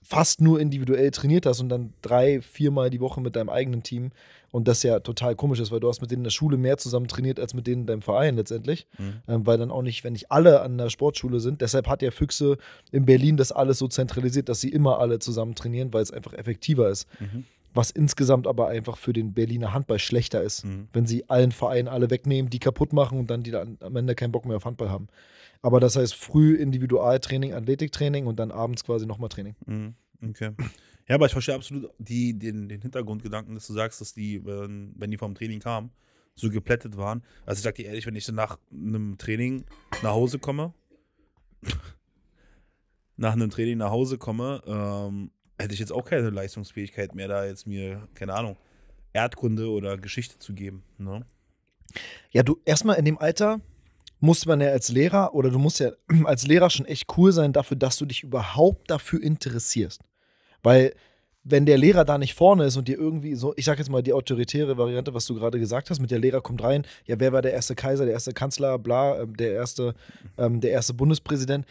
S1: fast nur individuell trainiert hast und dann drei, viermal die Woche mit deinem eigenen Team und das ja total komisch ist, weil du hast mit denen in der Schule mehr zusammen trainiert als mit denen in deinem Verein letztendlich, mhm. ähm, weil dann auch nicht, wenn nicht alle an der Sportschule sind, deshalb hat ja Füchse in Berlin das alles so zentralisiert, dass sie immer alle zusammen trainieren, weil es einfach effektiver ist. Mhm. Was insgesamt aber einfach für den Berliner Handball schlechter ist, mhm. wenn sie allen Vereinen alle wegnehmen, die kaputt machen und dann die dann am Ende keinen Bock mehr auf Handball haben. Aber das heißt früh Individualtraining, Athletiktraining und dann abends quasi nochmal Training. Mhm, okay. Ja, aber ich
S2: verstehe absolut die, den, den Hintergrundgedanken, dass du sagst, dass die, wenn, wenn die vom Training kamen, so geplättet waren. Also ich sag dir ehrlich, wenn ich dann nach einem Training nach Hause komme, nach einem Training nach Hause komme, ähm, hätte ich jetzt auch keine Leistungsfähigkeit mehr, da jetzt mir, keine Ahnung, Erdkunde oder Geschichte zu geben. Ne?
S1: Ja, du erstmal in dem Alter, muss man ja als Lehrer oder du musst ja als Lehrer schon echt cool sein dafür, dass du dich überhaupt dafür interessierst. Weil wenn der Lehrer da nicht vorne ist und dir irgendwie so, ich sag jetzt mal die autoritäre Variante, was du gerade gesagt hast, mit der Lehrer kommt rein, ja, wer war der erste Kaiser, der erste Kanzler, bla, ähm, der erste, ähm, der erste Bundespräsident.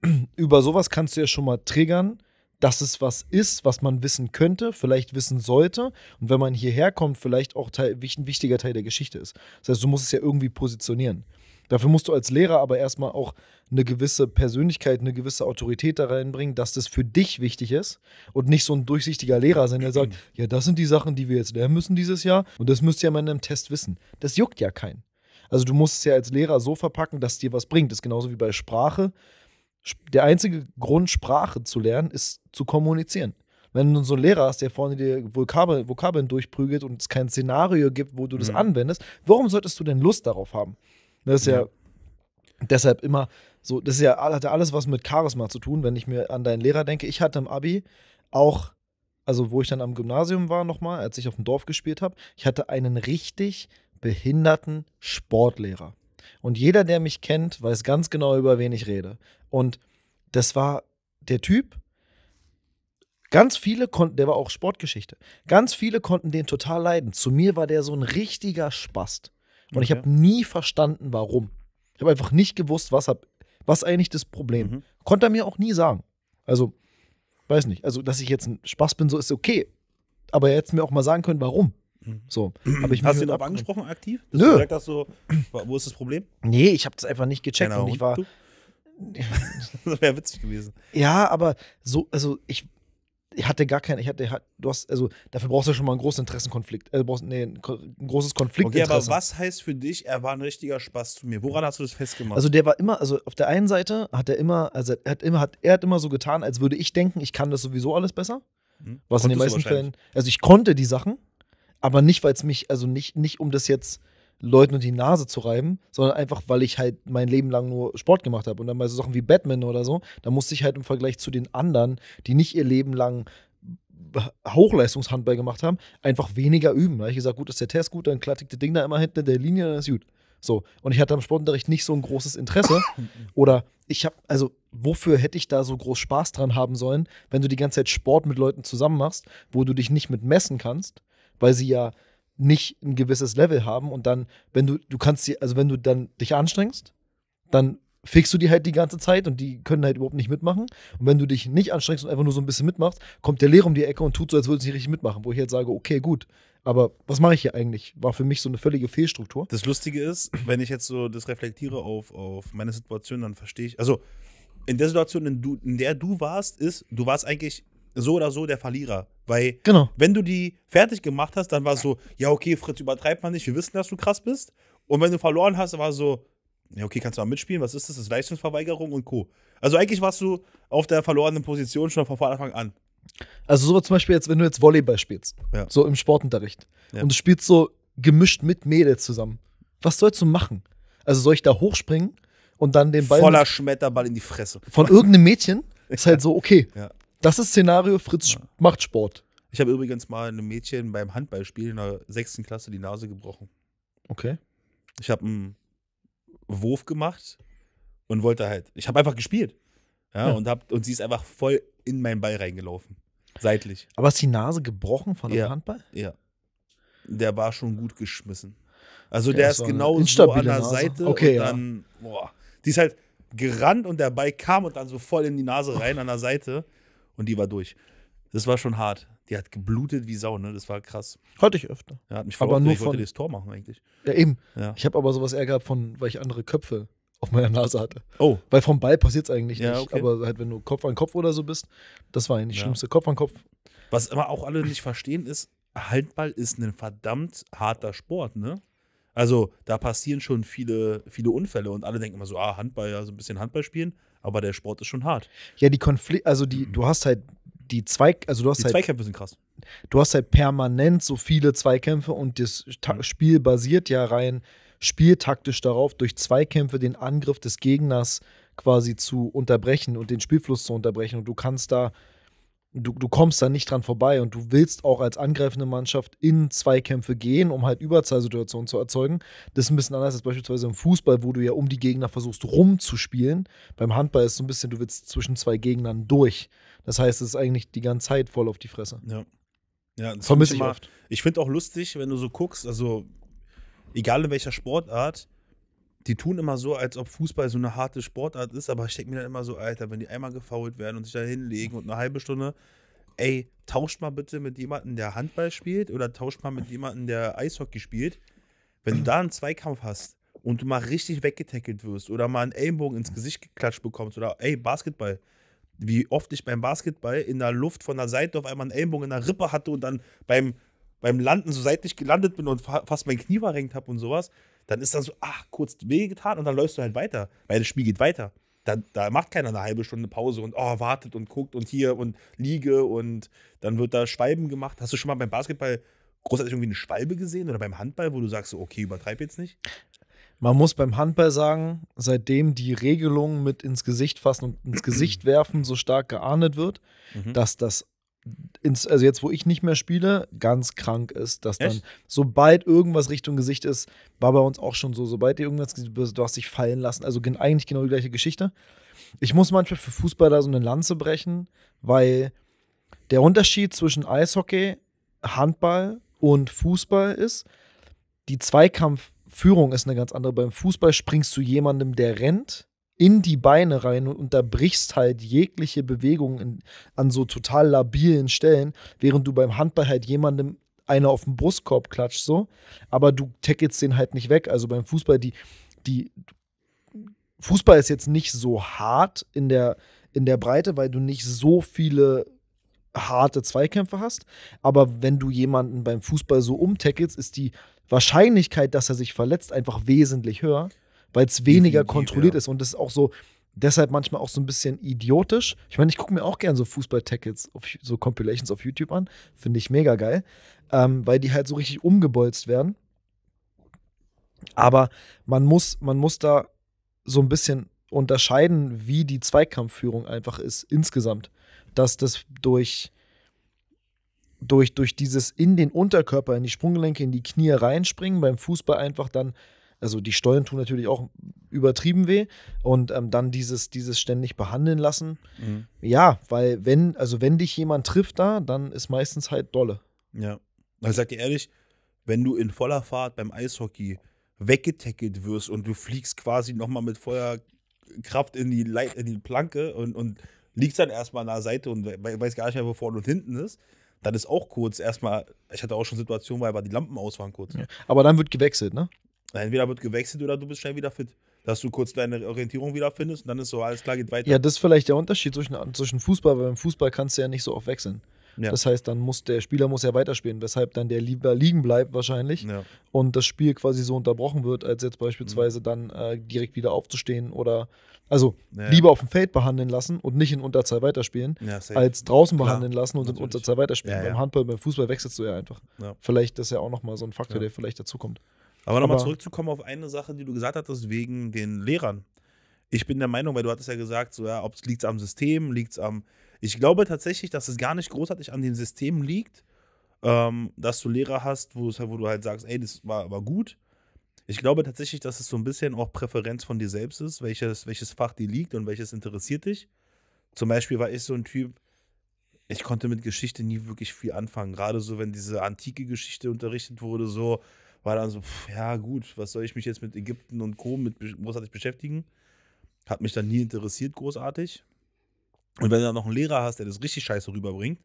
S1: Über sowas kannst du ja schon mal triggern, dass es was ist, was man wissen könnte, vielleicht wissen sollte und wenn man hierher kommt, vielleicht auch Teil, ein wichtiger Teil der Geschichte ist. Das heißt, du musst es ja irgendwie positionieren. Dafür musst du als Lehrer aber erstmal auch eine gewisse Persönlichkeit, eine gewisse Autorität da reinbringen, dass das für dich wichtig ist und nicht so ein durchsichtiger Lehrer sein, der sagt, mhm. ja, das sind die Sachen, die wir jetzt lernen müssen dieses Jahr und das müsst ihr ja mal in einem Test wissen. Das juckt ja keinen. Also du musst es ja als Lehrer so verpacken, dass dir was bringt. Das ist genauso wie bei Sprache. Der einzige Grund, Sprache zu lernen, ist zu kommunizieren. Wenn du so einen Lehrer hast, der vorne dir Vokabeln, Vokabeln durchprügelt und es kein Szenario gibt, wo du das mhm. anwendest, warum solltest du denn Lust darauf haben? Das ist ja, ja deshalb immer so, das ist ja, hat ja alles was mit Charisma zu tun, wenn ich mir an deinen Lehrer denke. Ich hatte im Abi auch, also wo ich dann am Gymnasium war nochmal, als ich auf dem Dorf gespielt habe, ich hatte einen richtig behinderten Sportlehrer. Und jeder, der mich kennt, weiß ganz genau, über wen ich rede. Und das war der Typ, Ganz viele konnten, der war auch Sportgeschichte, ganz viele konnten den total leiden. Zu mir war der so ein richtiger Spast. Und okay. ich habe nie verstanden, warum. Ich habe einfach nicht gewusst, was, hab, was eigentlich das Problem. Mhm. Konnte er mir auch nie sagen. Also, weiß nicht. Also, dass ich jetzt ein Spaß bin, so ist okay. Aber er hätte mir auch mal sagen können, warum. Mhm. So, aber ich Hast du ihn aber angesprochen aktiv? Nö. Du gesagt hast, so, wo ist das
S2: Problem? Nee, ich habe das einfach nicht gecheckt genau. und ich war.
S1: das wäre witzig gewesen. Ja, aber so, also ich, ich hatte gar keinen, ich hatte, du hast, also dafür brauchst du schon mal einen großen Interessenkonflikt, äh, brauchst, nee, ein großes Konflikt. Okay, aber
S2: was heißt für dich, er war ein richtiger Spaß zu mir? Woran hast du das festgemacht? Also der
S1: war immer, also auf der einen Seite hat er immer, also er hat immer, hat, er hat immer so getan, als würde ich denken, ich kann das sowieso alles besser. Hm. Was Konntest in den meisten Fällen, also ich konnte die Sachen, aber nicht, weil es mich, also nicht, nicht um das jetzt, Leuten und die Nase zu reiben, sondern einfach, weil ich halt mein Leben lang nur Sport gemacht habe. Und dann bei so Sachen wie Batman oder so, da musste ich halt im Vergleich zu den anderen, die nicht ihr Leben lang Hochleistungshandball gemacht haben, einfach weniger üben. Da habe ich gesagt, gut, ist der Test gut, dann klattigt das Ding da immer hinten in der Linie, dann ist gut. So. Und ich hatte am Sportunterricht nicht so ein großes Interesse. Oder ich habe, also, wofür hätte ich da so groß Spaß dran haben sollen, wenn du die ganze Zeit Sport mit Leuten zusammen machst, wo du dich nicht mit messen kannst, weil sie ja nicht ein gewisses Level haben und dann, wenn du, du kannst sie, also wenn du dann dich anstrengst, dann fickst du die halt die ganze Zeit und die können halt überhaupt nicht mitmachen. Und wenn du dich nicht anstrengst und einfach nur so ein bisschen mitmachst, kommt der Lehrer um die Ecke und tut so, als würde es nicht richtig mitmachen, wo ich jetzt sage, okay, gut, aber was mache ich hier eigentlich? War für mich so eine völlige Fehlstruktur. Das Lustige ist,
S2: wenn ich jetzt so das reflektiere auf, auf meine Situation, dann verstehe ich, also in der Situation, in, du, in der du warst, ist, du warst eigentlich so oder so der Verlierer. Weil, genau. wenn du die fertig gemacht hast, dann war es so, ja, okay, Fritz, übertreibt man nicht, wir wissen, dass du krass bist. Und wenn du verloren hast, war es so, ja, okay, kannst du mal mitspielen, was ist das? Das ist Leistungsverweigerung und Co. Also eigentlich warst du auf der verlorenen Position schon von Anfang an.
S1: Also so zum Beispiel jetzt, wenn du jetzt Volleyball spielst, ja. so im Sportunterricht, ja. und du spielst so gemischt mit Mädels zusammen. Was sollst du machen? Also soll ich da hochspringen und dann den Ball. Voller
S2: Schmetterball in die Fresse. Von irgendeinem
S1: Mädchen? Ist halt so, okay. Ja. Das ist Szenario, Fritz ja. macht Sport.
S2: Ich habe übrigens mal einem Mädchen beim Handballspiel in der sechsten Klasse die Nase gebrochen. Okay. Ich habe einen Wurf gemacht und wollte halt. Ich habe einfach gespielt. Ja, ja, Und, hab, und sie ist einfach voll in meinen Ball reingelaufen. Seitlich.
S1: Aber ist die Nase gebrochen von dem ja. Handball?
S2: Ja. Der war schon gut geschmissen. Also okay, der ist genau so an der Nase. Seite okay, und dann, ja. boah. Die ist halt gerannt und der Ball kam und dann so voll in die Nase rein an der Seite und die war durch. Das war schon hart.
S1: Die hat geblutet wie Sau, ne? Das war krass. Hatte ich öfter. Ja, hat mich aber nur von, ich wollte das Tor machen eigentlich. Ja, eben. Ja. Ich habe aber sowas eher gehabt von, weil ich andere Köpfe auf meiner Nase hatte. Oh. Weil vom Ball passiert es eigentlich ja, nicht. Okay. Aber halt, wenn du Kopf an Kopf oder so bist, das war eigentlich ja. das Schlimmste. Kopf an Kopf.
S2: Was immer auch alle nicht verstehen ist, Handball ist ein verdammt harter Sport, ne? Also da passieren schon viele, viele Unfälle und alle denken immer so, ah, Handball, ja, so ein bisschen Handball spielen.
S1: Aber der Sport ist schon hart. Ja, die Konflikte, also die, du hast halt die Zweig, also du hast die halt. Zweikämpfe sind krass. Du hast halt permanent so viele Zweikämpfe und das Ta mhm. Spiel basiert ja rein spieltaktisch darauf, durch Zweikämpfe den Angriff des Gegners quasi zu unterbrechen und den Spielfluss zu unterbrechen. Und du kannst da du, du kommst da nicht dran vorbei und du willst auch als angreifende Mannschaft in Zweikämpfe gehen, um halt Überzahlsituationen zu erzeugen. Das ist ein bisschen anders als beispielsweise im Fußball, wo du ja um die Gegner versuchst rumzuspielen. Beim Handball ist es so ein bisschen, du willst zwischen zwei Gegnern durch. Das heißt, es ist eigentlich die ganze Zeit voll auf die Fresse. Ja. Ja, das vermisse ich oft.
S2: Ich finde auch lustig, wenn du so guckst, also egal in welcher Sportart, die tun immer so, als ob Fußball so eine harte Sportart ist, aber ich denke mir dann immer so, Alter, wenn die einmal gefault werden und sich da hinlegen und eine halbe Stunde, ey, tauscht mal bitte mit jemandem, der Handball spielt oder tauscht mal mit jemandem, der Eishockey spielt. Wenn du da einen Zweikampf hast und du mal richtig weggetackelt wirst oder mal einen Ellenbogen ins Gesicht geklatscht bekommst oder ey, Basketball, wie oft ich beim Basketball in der Luft von der Seite auf einmal einen Ellenbogen in der Rippe hatte und dann beim, beim Landen so seitlich gelandet bin und fa fast mein Knie verrenkt habe und sowas dann ist dann so, ach, kurz wehgetan und dann läufst du halt weiter, weil das Spiel geht weiter. Da, da macht keiner eine halbe Stunde Pause und oh, wartet und guckt und hier und liege und dann wird da Schwalben gemacht. Hast du schon mal beim Basketball großartig irgendwie eine Schwalbe gesehen oder beim Handball, wo du sagst, okay, übertreib
S1: jetzt nicht? Man muss beim Handball sagen, seitdem die Regelung mit ins Gesicht fassen und ins Gesicht werfen so stark geahndet wird, mhm. dass das ins, also jetzt, wo ich nicht mehr spiele, ganz krank ist, dass dann, sobald irgendwas Richtung Gesicht ist, war bei uns auch schon so, sobald dir irgendwas, du hast dich fallen lassen, also eigentlich genau die gleiche Geschichte. Ich muss manchmal für Fußball da so eine Lanze brechen, weil der Unterschied zwischen Eishockey, Handball und Fußball ist, die Zweikampfführung ist eine ganz andere. Beim Fußball springst du jemandem, der rennt, in die Beine rein und unterbrichst halt jegliche Bewegung in, an so total labilen Stellen, während du beim Handball halt jemandem eine auf den Brustkorb klatscht, so, aber du tackelst den halt nicht weg. Also beim Fußball, die, die, Fußball ist jetzt nicht so hart in der, in der Breite, weil du nicht so viele harte Zweikämpfe hast. Aber wenn du jemanden beim Fußball so umtackelst, ist die Wahrscheinlichkeit, dass er sich verletzt, einfach wesentlich höher weil es weniger kontrolliert ja. ist und es ist auch so deshalb manchmal auch so ein bisschen idiotisch. Ich meine, ich gucke mir auch gerne so fußball tackets so Compilations auf YouTube an, finde ich mega geil, ähm, weil die halt so richtig umgebolzt werden. Aber man muss, man muss da so ein bisschen unterscheiden, wie die Zweikampfführung einfach ist insgesamt, dass das durch durch, durch dieses in den Unterkörper, in die Sprunggelenke, in die Knie reinspringen, beim Fußball einfach dann also die Steuern tun natürlich auch übertrieben weh und ähm, dann dieses, dieses ständig behandeln lassen. Mhm. Ja, weil wenn, also wenn dich jemand trifft da, dann ist meistens halt dolle.
S2: Ja. Ich sag dir ehrlich, wenn du in voller Fahrt beim Eishockey weggetackelt wirst und du fliegst quasi nochmal mit Feuerkraft in die, Leit in die Planke und, und liegst dann erstmal an der Seite und weiß gar nicht mehr, wo vorne und hinten ist, dann ist auch kurz erstmal, ich hatte auch schon Situationen, weil aber die Lampen aus waren kurz. Ja.
S1: Aber dann wird gewechselt, ne?
S2: Entweder wird gewechselt oder du bist schnell wieder fit. Dass du kurz deine Orientierung wieder findest und dann ist so, alles klar, geht weiter. Ja, das
S1: ist vielleicht der Unterschied zwischen, zwischen Fußball, weil beim Fußball kannst du ja nicht so oft wechseln. Ja. Das heißt, dann muss der Spieler muss ja weiterspielen, weshalb dann der lieber liegen bleibt wahrscheinlich ja. und das Spiel quasi so unterbrochen wird, als jetzt beispielsweise mhm. dann äh, direkt wieder aufzustehen oder also ja. lieber auf dem Feld behandeln lassen und nicht in Unterzahl weiterspielen, als draußen Klar. behandeln lassen und Natürlich. in Unterzahl weiterspielen. Beim Handball, beim Fußball wechselst du ja einfach. Vielleicht ist ja auch nochmal so ein Faktor, der vielleicht dazukommt. Aber nochmal
S2: zurückzukommen auf eine Sache, die du gesagt hattest, wegen den Lehrern. Ich bin der Meinung, weil du hattest ja gesagt, so ja, ob es liegt am System, liegt es am. Ich glaube tatsächlich, dass es gar nicht großartig an dem System liegt, ähm, dass du Lehrer hast, wo, wo du halt sagst, ey, das war aber gut. Ich glaube tatsächlich, dass es so ein bisschen auch Präferenz von dir selbst ist, welches, welches Fach dir liegt und welches interessiert dich. Zum Beispiel war ich so ein Typ, ich konnte mit Geschichte nie wirklich viel anfangen. Gerade so, wenn diese antike Geschichte unterrichtet wurde, so, war dann so, pff, ja gut, was soll ich mich jetzt mit Ägypten und Co. mit großartig beschäftigen? Hat mich dann nie interessiert, großartig. Und wenn du dann noch einen Lehrer hast, der das richtig scheiße rüberbringt,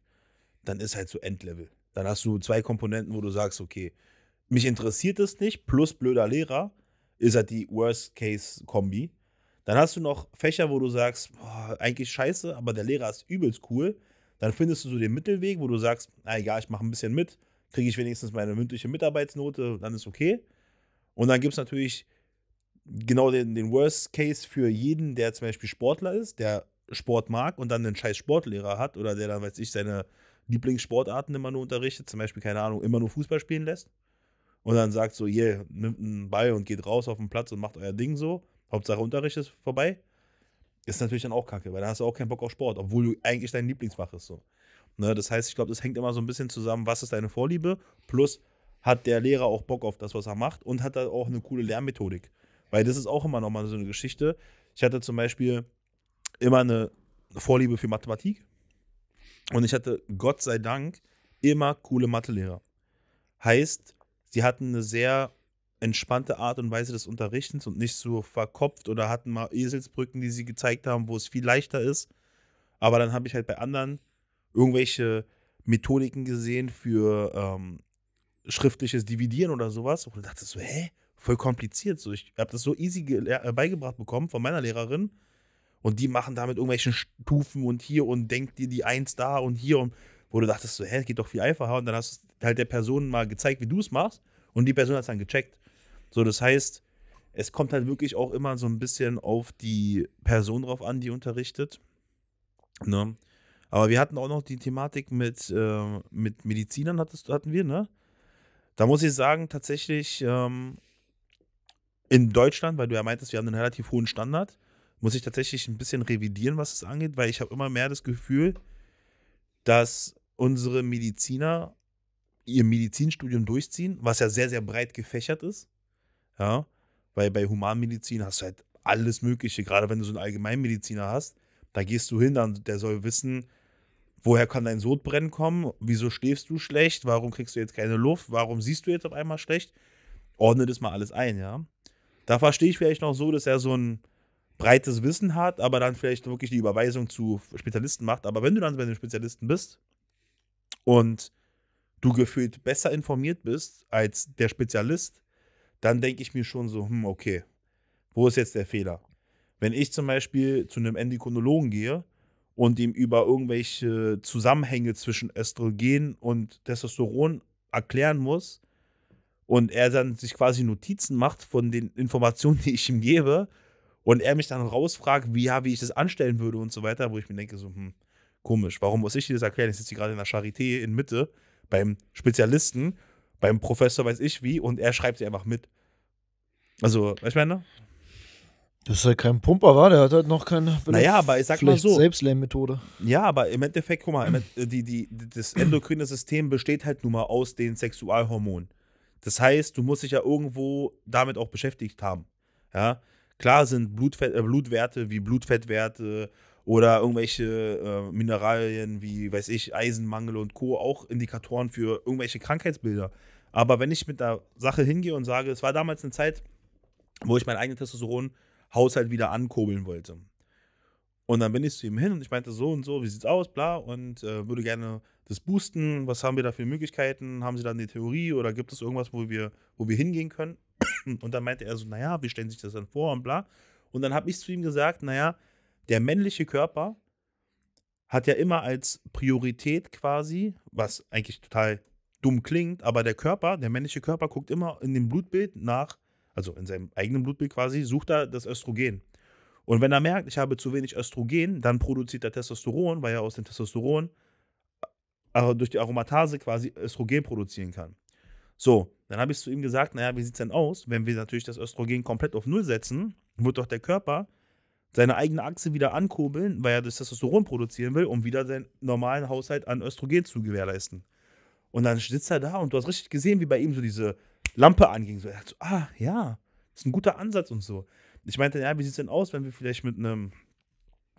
S2: dann ist halt so Endlevel. Dann hast du zwei Komponenten, wo du sagst, okay, mich interessiert es nicht, plus blöder Lehrer, ist halt die Worst-Case-Kombi. Dann hast du noch Fächer, wo du sagst, boah, eigentlich scheiße, aber der Lehrer ist übelst cool. Dann findest du so den Mittelweg, wo du sagst, na egal, ich mache ein bisschen mit, kriege ich wenigstens meine mündliche Mitarbeitsnote, dann ist okay. Und dann gibt es natürlich genau den, den Worst Case für jeden, der zum Beispiel Sportler ist, der Sport mag und dann einen scheiß Sportlehrer hat oder der dann, weiß ich, seine Lieblingssportarten immer nur unterrichtet, zum Beispiel, keine Ahnung, immer nur Fußball spielen lässt und dann sagt so, hier, yeah, nimmt einen Ball und geht raus auf den Platz und macht euer Ding so, Hauptsache Unterricht ist vorbei, ist natürlich dann auch kacke, weil dann hast du auch keinen Bock auf Sport, obwohl du eigentlich dein Lieblingsfach ist so. Ne, das heißt, ich glaube, das hängt immer so ein bisschen zusammen, was ist deine Vorliebe, plus hat der Lehrer auch Bock auf das, was er macht und hat da auch eine coole Lernmethodik. Weil das ist auch immer nochmal so eine Geschichte. Ich hatte zum Beispiel immer eine Vorliebe für Mathematik und ich hatte Gott sei Dank immer coole Mathelehrer. Heißt, sie hatten eine sehr entspannte Art und Weise des Unterrichtens und nicht so verkopft oder hatten mal Eselsbrücken, die sie gezeigt haben, wo es viel leichter ist. Aber dann habe ich halt bei anderen irgendwelche Methodiken gesehen für ähm, schriftliches Dividieren oder sowas. Und dachte so, hä? Voll kompliziert. So, ich habe das so easy äh, beigebracht bekommen von meiner Lehrerin. Und die machen damit irgendwelchen Stufen und hier und denkt dir die Eins da und hier und wo du dachtest so, hä, geht doch viel einfacher. Und dann hast du halt der Person mal gezeigt, wie du es machst. Und die Person hat es dann gecheckt. So, das heißt, es kommt halt wirklich auch immer so ein bisschen auf die Person drauf an, die unterrichtet. Ne? Aber wir hatten auch noch die Thematik mit, äh, mit Medizinern, hattest, hatten wir, ne? Da muss ich sagen, tatsächlich ähm, in Deutschland, weil du ja meintest, wir haben einen relativ hohen Standard, muss ich tatsächlich ein bisschen revidieren, was es angeht, weil ich habe immer mehr das Gefühl, dass unsere Mediziner ihr Medizinstudium durchziehen, was ja sehr, sehr breit gefächert ist. Ja, weil bei Humanmedizin hast du halt alles Mögliche, gerade wenn du so einen Allgemeinmediziner hast, da gehst du hin, dann, der soll wissen, woher kann dein Sodbrennen kommen? Wieso schläfst du schlecht? Warum kriegst du jetzt keine Luft? Warum siehst du jetzt auf einmal schlecht? Ordne das mal alles ein, ja. Da verstehe ich vielleicht noch so, dass er so ein breites Wissen hat, aber dann vielleicht wirklich die Überweisung zu Spezialisten macht. Aber wenn du dann bei den Spezialisten bist und du gefühlt besser informiert bist als der Spezialist, dann denke ich mir schon so, hm, okay, wo ist jetzt der Fehler? Wenn ich zum Beispiel zu einem Endokrinologen gehe und ihm über irgendwelche Zusammenhänge zwischen Östrogen und Testosteron erklären muss und er dann sich quasi Notizen macht von den Informationen, die ich ihm gebe und er mich dann rausfragt, wie, ja, wie ich das anstellen würde und so weiter, wo ich mir denke, so, hm, komisch, warum muss ich dir das erklären? Ich sitze hier gerade in der Charité in Mitte beim Spezialisten, beim Professor weiß ich wie und er schreibt sie einfach mit.
S1: Also, weißt du, meine? Das ist halt kein Pumper, war der hat halt noch keine naja, aber ich sag mal so, Selbstlähmmethode.
S2: Ja, aber im Endeffekt, guck mal, äh, die, die, das endokrine System besteht halt nun mal aus den Sexualhormonen. Das heißt, du musst dich ja irgendwo damit auch beschäftigt haben. Ja? Klar sind Blutfett, äh, Blutwerte wie Blutfettwerte oder irgendwelche äh, Mineralien wie, weiß ich, Eisenmangel und Co. auch Indikatoren für irgendwelche Krankheitsbilder. Aber wenn ich mit der Sache hingehe und sage, es war damals eine Zeit, wo ich mein eigenes Testosteron Haushalt wieder ankurbeln wollte. Und dann bin ich zu ihm hin und ich meinte so und so, wie sieht's aus, bla, und äh, würde gerne das boosten. Was haben wir da für Möglichkeiten? Haben Sie da eine Theorie oder gibt es irgendwas, wo wir, wo wir hingehen können? Und dann meinte er so, naja, wie stellen Sie sich das dann vor und bla. Und dann habe ich zu ihm gesagt, naja, der männliche Körper hat ja immer als Priorität quasi, was eigentlich total dumm klingt, aber der Körper, der männliche Körper guckt immer in dem Blutbild nach also in seinem eigenen Blutbild quasi, sucht er das Östrogen. Und wenn er merkt, ich habe zu wenig Östrogen, dann produziert er Testosteron, weil er aus dem Testosteron äh, durch die Aromatase quasi Östrogen produzieren kann. So, dann habe ich zu ihm gesagt, naja, wie sieht es denn aus, wenn wir natürlich das Östrogen komplett auf Null setzen, wird doch der Körper seine eigene Achse wieder ankurbeln, weil er das Testosteron produzieren will, um wieder seinen normalen Haushalt an Östrogen zu gewährleisten. Und dann sitzt er da und du hast richtig gesehen, wie bei ihm so diese Lampe anging. So, er so, ah, ja, ist ein guter Ansatz und so. Ich meinte, ja, wie sieht es denn aus, wenn wir vielleicht mit einem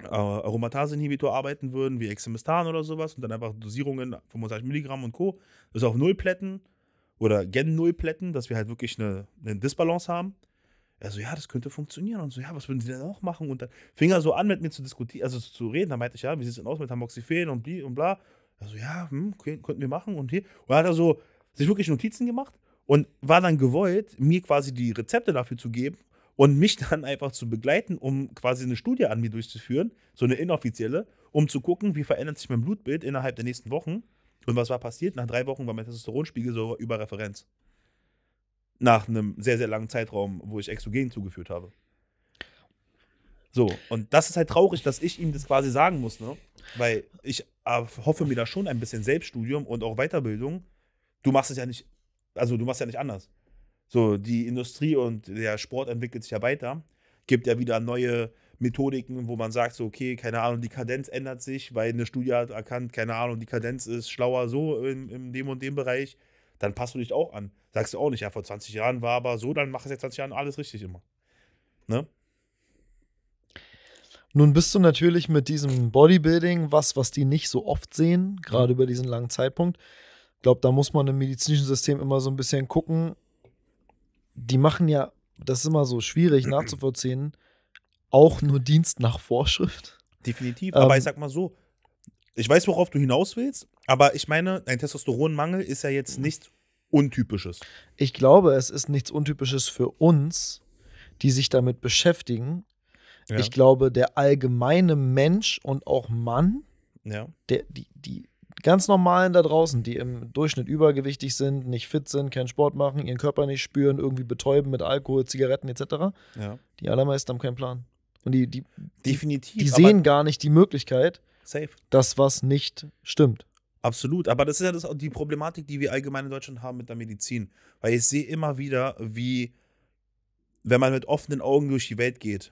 S2: äh, Aromatase-Inhibitor arbeiten würden, wie Exemestan oder sowas, und dann einfach Dosierungen von Milligramm und Co. Das ist auf Nullplätten oder gen Nullplätten, dass wir halt wirklich eine, eine Disbalance haben. Er so, ja, das könnte funktionieren. Und so, ja, was würden Sie denn auch machen? Und dann fing er so an, mit mir zu diskutieren, also zu reden. Dann meinte ich, ja, wie sieht es denn aus mit Tamoxifen und bla und bla. Er so, ja, hm, könnten wir machen. Und hier. Und dann hat er so sich wirklich Notizen gemacht und war dann gewollt, mir quasi die Rezepte dafür zu geben und mich dann einfach zu begleiten, um quasi eine Studie an mir durchzuführen, so eine inoffizielle, um zu gucken, wie verändert sich mein Blutbild innerhalb der nächsten Wochen. Und was war passiert? Nach drei Wochen war mein Testosteronspiegel so über Referenz. Nach einem sehr, sehr langen Zeitraum, wo ich Exogen zugeführt habe. So, und das ist halt traurig, dass ich ihm das quasi sagen muss, ne? Weil ich hoffe mir da schon ein bisschen Selbststudium und auch Weiterbildung. Du machst es ja nicht also du machst ja nicht anders. So, die Industrie und der Sport entwickelt sich ja weiter, gibt ja wieder neue Methodiken, wo man sagt, so, okay, keine Ahnung, die Kadenz ändert sich, weil eine Studie hat erkannt, keine Ahnung, die Kadenz ist schlauer so in, in dem und dem Bereich, dann passt du dich auch an. Sagst du auch nicht, ja, vor 20 Jahren war aber so, dann mach es jetzt 20 Jahren alles richtig immer.
S1: Ne? Nun bist du natürlich mit diesem Bodybuilding was, was die nicht so oft sehen, gerade über diesen langen Zeitpunkt. Ich glaube, da muss man im medizinischen System immer so ein bisschen gucken. Die machen ja, das ist immer so schwierig nachzuvollziehen, auch nur Dienst nach Vorschrift.
S2: Definitiv, ähm, aber ähm, ich sag mal so, ich weiß, worauf du hinaus willst, aber ich meine, ein
S1: Testosteronmangel ist ja jetzt nichts
S2: Untypisches.
S1: Ich glaube, es ist nichts Untypisches für uns, die sich damit beschäftigen. Ja. Ich glaube, der allgemeine Mensch und auch Mann, ja. der, die, die ganz normalen da draußen, die im Durchschnitt übergewichtig sind, nicht fit sind, keinen Sport machen, ihren Körper nicht spüren, irgendwie betäuben mit Alkohol, Zigaretten etc., ja. die allermeisten haben keinen Plan. Und die, die, Definitiv, die sehen gar nicht die Möglichkeit, safe. dass was nicht stimmt. Absolut, aber das ist ja das, die
S2: Problematik, die wir allgemein in Deutschland haben mit der Medizin. Weil ich sehe immer wieder, wie, wenn man mit offenen Augen durch die Welt geht,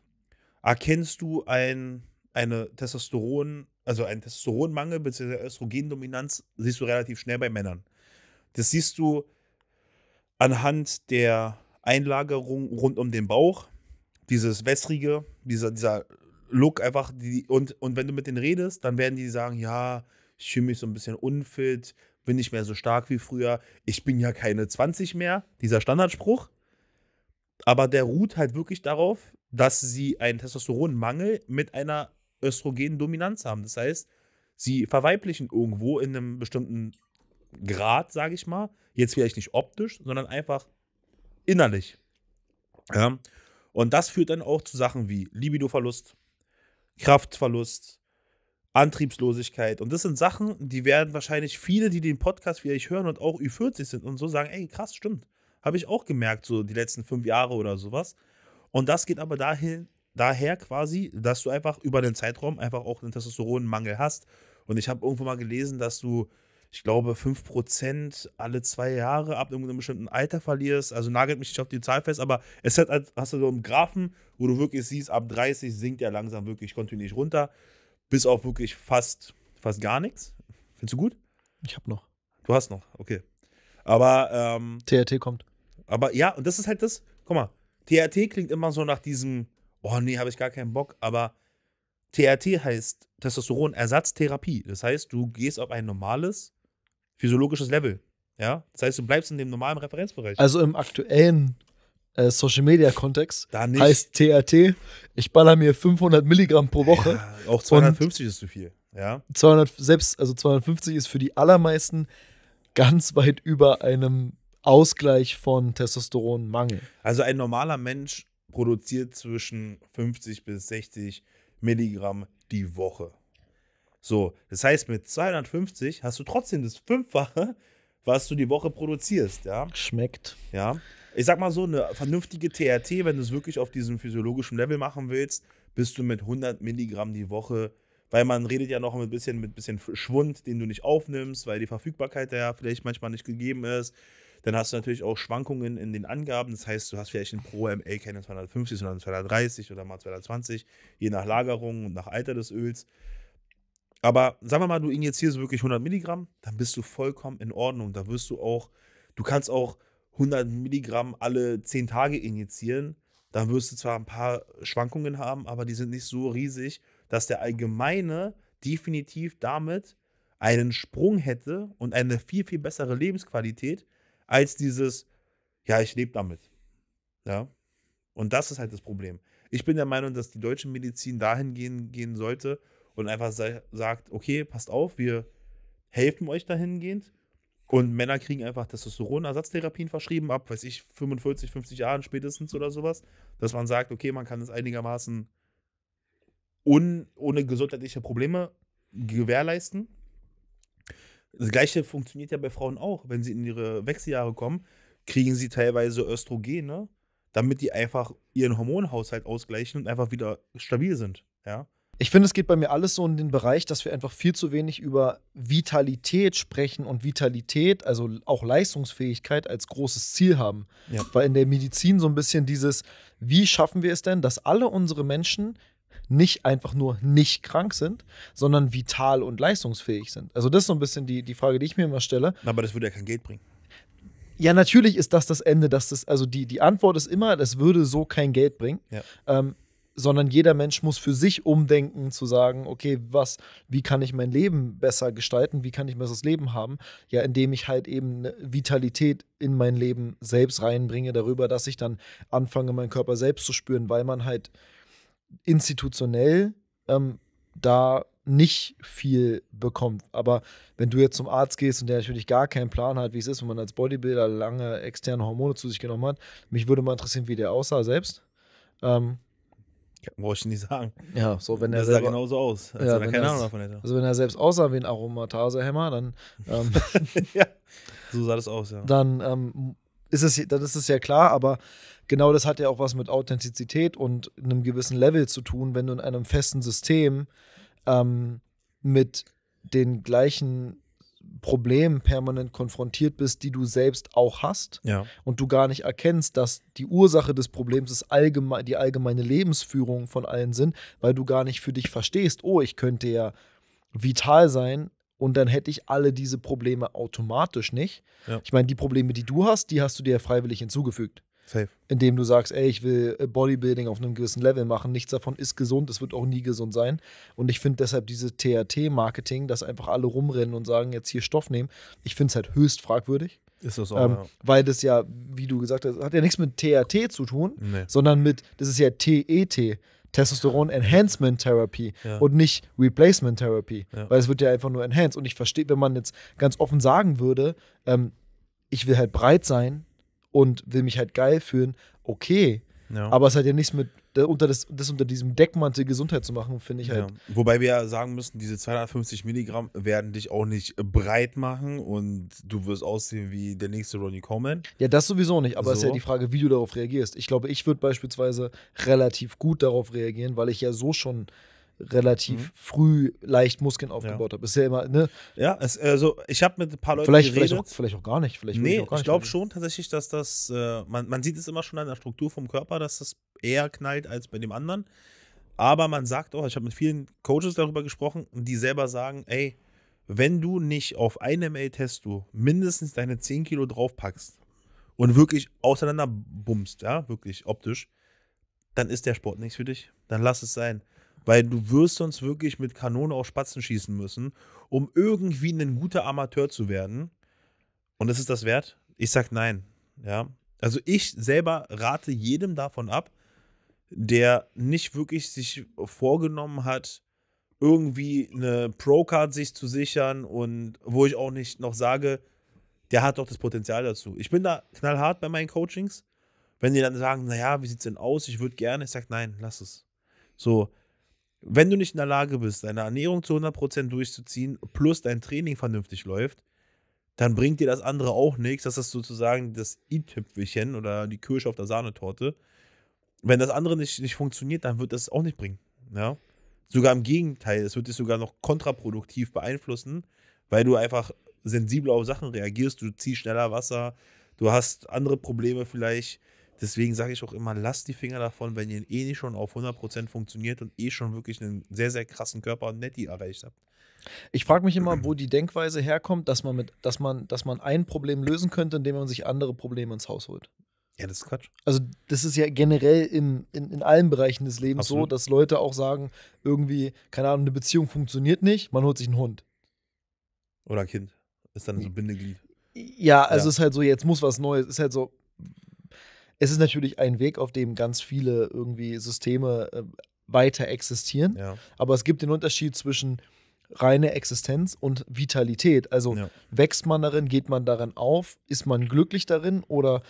S2: erkennst du ein, eine Testosteron- also ein Testosteronmangel bzw. Östrogendominanz siehst du relativ schnell bei Männern. Das siehst du anhand der Einlagerung rund um den Bauch, dieses wässrige, dieser, dieser Look einfach, die, und, und wenn du mit denen redest, dann werden die sagen, ja, ich fühle mich so ein bisschen unfit, bin nicht mehr so stark wie früher, ich bin ja keine 20 mehr, dieser Standardspruch. Aber der ruht halt wirklich darauf, dass sie einen Testosteronmangel mit einer Östrogendominanz haben. Das heißt, sie verweiblichen irgendwo in einem bestimmten Grad, sage ich mal. Jetzt vielleicht nicht optisch, sondern einfach innerlich. Ja. Und das führt dann auch zu Sachen wie Libidoverlust, Kraftverlust, Antriebslosigkeit. Und das sind Sachen, die werden wahrscheinlich viele, die den Podcast vielleicht hören und auch Ü40 sind und so sagen, ey, krass, stimmt. Habe ich auch gemerkt, so die letzten fünf Jahre oder sowas. Und das geht aber dahin daher quasi, dass du einfach über den Zeitraum einfach auch einen Testosteronmangel hast. Und ich habe irgendwo mal gelesen, dass du, ich glaube, 5% alle zwei Jahre ab irgendeinem bestimmten Alter verlierst. Also nagelt mich nicht auf die Zahl fest, aber es hat, halt, hast du so einen Graphen, wo du wirklich siehst, ab 30 sinkt er langsam wirklich kontinuierlich runter, bis auf wirklich fast, fast gar nichts.
S1: Findest du gut? Ich habe noch.
S2: Du hast noch, okay. Aber. Ähm, TRT kommt. Aber ja, und das ist halt das, guck mal, TRT klingt immer so nach diesem oh nee, habe ich gar keinen Bock, aber TRT heißt Testosteronersatztherapie. Das heißt, du gehst auf ein normales physiologisches Level. Ja, das heißt, du bleibst in dem normalen Referenzbereich. Also im
S1: aktuellen äh, Social Media Kontext heißt TRT, ich baller mir 500 Milligramm pro Woche. Ja, auch 250 ist zu viel. Ja. 200 selbst, also 250 ist für die allermeisten ganz weit über einem Ausgleich von Testosteronmangel. Also ein normaler
S2: Mensch produziert zwischen 50 bis 60 Milligramm die Woche. So, das heißt, mit 250 hast du trotzdem das Fünffache, was du die Woche produzierst, ja. Schmeckt. Ja. Ich sag mal so, eine vernünftige TRT, wenn du es wirklich auf diesem physiologischen Level machen willst, bist du mit 100 Milligramm die Woche, weil man redet ja noch ein bisschen mit ein bisschen Schwund, den du nicht aufnimmst, weil die Verfügbarkeit da ja vielleicht manchmal nicht gegeben ist. Dann hast du natürlich auch Schwankungen in den Angaben. Das heißt, du hast vielleicht ein Pro ML keine 250, sondern 230 oder mal 220, je nach Lagerung und nach Alter des Öls. Aber sagen wir mal, du injizierst wirklich 100 Milligramm, dann bist du vollkommen in Ordnung. Da wirst du auch, du kannst auch 100 Milligramm alle 10 Tage injizieren. Dann wirst du zwar ein paar Schwankungen haben, aber die sind nicht so riesig, dass der Allgemeine definitiv damit einen Sprung hätte und eine viel, viel bessere Lebensqualität, als dieses, ja, ich lebe damit. Ja. Und das ist halt das Problem. Ich bin der Meinung, dass die deutsche Medizin dahin gehen, gehen sollte und einfach sagt, okay, passt auf, wir helfen euch dahingehend. Und Männer kriegen einfach Testosteron-Ersatztherapien verschrieben, ab, weiß ich, 45, 50 Jahren spätestens oder sowas, dass man sagt, okay, man kann es einigermaßen un, ohne gesundheitliche Probleme gewährleisten. Das Gleiche funktioniert ja bei Frauen auch. Wenn sie in ihre Wechseljahre kommen, kriegen sie teilweise Östrogene, damit die
S1: einfach ihren Hormonhaushalt ausgleichen und einfach wieder stabil sind. Ja. Ich finde, es geht bei mir alles so in den Bereich, dass wir einfach viel zu wenig über Vitalität sprechen und Vitalität, also auch Leistungsfähigkeit als großes Ziel haben. Ja. Weil in der Medizin so ein bisschen dieses, wie schaffen wir es denn, dass alle unsere Menschen nicht einfach nur nicht krank sind, sondern vital und leistungsfähig sind. Also das ist so ein bisschen die, die Frage, die ich mir immer stelle. Aber das würde ja kein Geld bringen. Ja, natürlich ist das das Ende, dass das, also die, die Antwort ist immer, das würde so kein Geld bringen. Ja. Ähm, sondern jeder Mensch muss für sich umdenken, zu sagen, okay, was, wie kann ich mein Leben besser gestalten, wie kann ich besseres Leben haben? Ja, indem ich halt eben eine Vitalität in mein Leben selbst reinbringe, darüber, dass ich dann anfange, meinen Körper selbst zu spüren, weil man halt institutionell ähm, da nicht viel bekommt. Aber wenn du jetzt zum Arzt gehst und der natürlich gar keinen Plan hat, wie es ist, wenn man als Bodybuilder lange externe Hormone zu sich genommen hat, mich würde mal interessieren, wie der aussah selbst. Ähm, Wollte ich nicht sagen. Ja, so wenn er selber, sah genauso aus, als ja, wenn keine Ahnung davon hätte. Also wenn er selbst aussah wie ein Aromatasehämmer, dann ähm, ja, so sah das aus, ja. Dann ähm, ist es, dann ist es ja klar, aber genau das hat ja auch was mit Authentizität und einem gewissen Level zu tun, wenn du in einem festen System ähm, mit den gleichen Problemen permanent konfrontiert bist, die du selbst auch hast ja. und du gar nicht erkennst, dass die Ursache des Problems ist allgeme die allgemeine Lebensführung von allen sind, weil du gar nicht für dich verstehst, oh, ich könnte ja vital sein und dann hätte ich alle diese Probleme automatisch nicht. Ja. Ich meine, die Probleme, die du hast, die hast du dir ja freiwillig hinzugefügt. Safe. Indem du sagst, ey, ich will äh, Bodybuilding auf einem gewissen Level machen. Nichts davon ist gesund, es wird auch nie gesund sein. Und ich finde deshalb dieses THT-Marketing, dass einfach alle rumrennen und sagen, jetzt hier Stoff nehmen, ich finde es halt höchst fragwürdig. Ist das auch, ähm, ja. Weil das ja, wie du gesagt hast, hat ja nichts mit THT zu tun, nee. sondern mit, das ist ja TET. E Testosteron Enhancement Therapy ja. und nicht Replacement Therapy, ja. weil es wird ja einfach nur enhanced. Und ich verstehe, wenn man jetzt ganz offen sagen würde, ähm, ich will halt breit sein, und will mich halt geil fühlen, okay. Ja. Aber es hat ja nichts mit unter das, das unter diesem Deckmantel Gesundheit zu machen, finde ich halt. Ja.
S2: Wobei wir ja sagen müssen, diese 250 Milligramm werden dich auch nicht breit machen und du wirst aussehen wie der nächste Ronnie Coleman.
S1: Ja, das sowieso nicht, aber es so. ist ja die Frage, wie du darauf reagierst. Ich glaube, ich würde beispielsweise relativ gut darauf reagieren, weil ich ja so schon relativ mhm. früh leicht Muskeln aufgebaut ja. habe. Ist ja immer, ne? Ja, es, also ich habe mit ein paar Leuten vielleicht, geredet. Vielleicht auch, vielleicht auch gar nicht. Vielleicht nee, ich, ich glaube
S2: schon tatsächlich, dass das, äh, man, man sieht es immer schon an der Struktur vom Körper, dass das eher knallt als bei dem anderen. Aber man sagt auch, ich habe mit vielen Coaches darüber gesprochen, die selber sagen, ey, wenn du nicht auf einem ML-Testo mindestens deine 10 Kilo draufpackst und wirklich auseinanderbummst, ja, wirklich optisch, dann ist der Sport nichts für dich. Dann lass es sein. Weil du wirst sonst wirklich mit Kanone auf Spatzen schießen müssen, um irgendwie ein guter Amateur zu werden. Und ist es das wert? Ich sag nein. Ja. Also ich selber rate jedem davon ab, der nicht wirklich sich vorgenommen hat, irgendwie eine Pro-Card sich zu sichern und wo ich auch nicht noch sage, der hat doch das Potenzial dazu. Ich bin da knallhart bei meinen Coachings. Wenn die dann sagen, naja, wie sieht's denn aus? Ich würde gerne, ich sag nein, lass es. So, wenn du nicht in der Lage bist, deine Ernährung zu 100% durchzuziehen, plus dein Training vernünftig läuft, dann bringt dir das andere auch nichts. Das ist sozusagen das i-Tüpfelchen oder die Kirsche auf der Sahnetorte. Wenn das andere nicht, nicht funktioniert, dann wird das auch nicht bringen. Ja? Sogar im Gegenteil, es wird dich sogar noch kontraproduktiv beeinflussen, weil du einfach sensibler auf Sachen reagierst. Du ziehst schneller Wasser, du hast andere Probleme vielleicht Deswegen sage ich auch immer, lasst die Finger davon, wenn ihr eh nicht schon auf 100% funktioniert und eh schon wirklich einen sehr, sehr krassen Körper
S1: und Netti erreicht habt. Ich frage mich immer, wo die Denkweise herkommt, dass man, mit, dass, man, dass man ein Problem lösen könnte, indem man sich andere Probleme ins Haus holt. Ja, das ist Quatsch. Also, das ist ja generell im, in, in allen Bereichen des Lebens Absolut. so, dass Leute auch sagen, irgendwie, keine Ahnung, eine Beziehung funktioniert nicht, man holt sich einen Hund.
S2: Oder ein Kind. Ist dann so Bindeglied.
S1: Ja, also ja. ist halt so, jetzt muss was Neues. Ist halt so, es ist natürlich ein Weg, auf dem ganz viele irgendwie Systeme äh, weiter existieren. Ja. Aber es gibt den Unterschied zwischen reine Existenz und Vitalität. Also ja. wächst man darin, geht man darin auf, ist man glücklich darin oder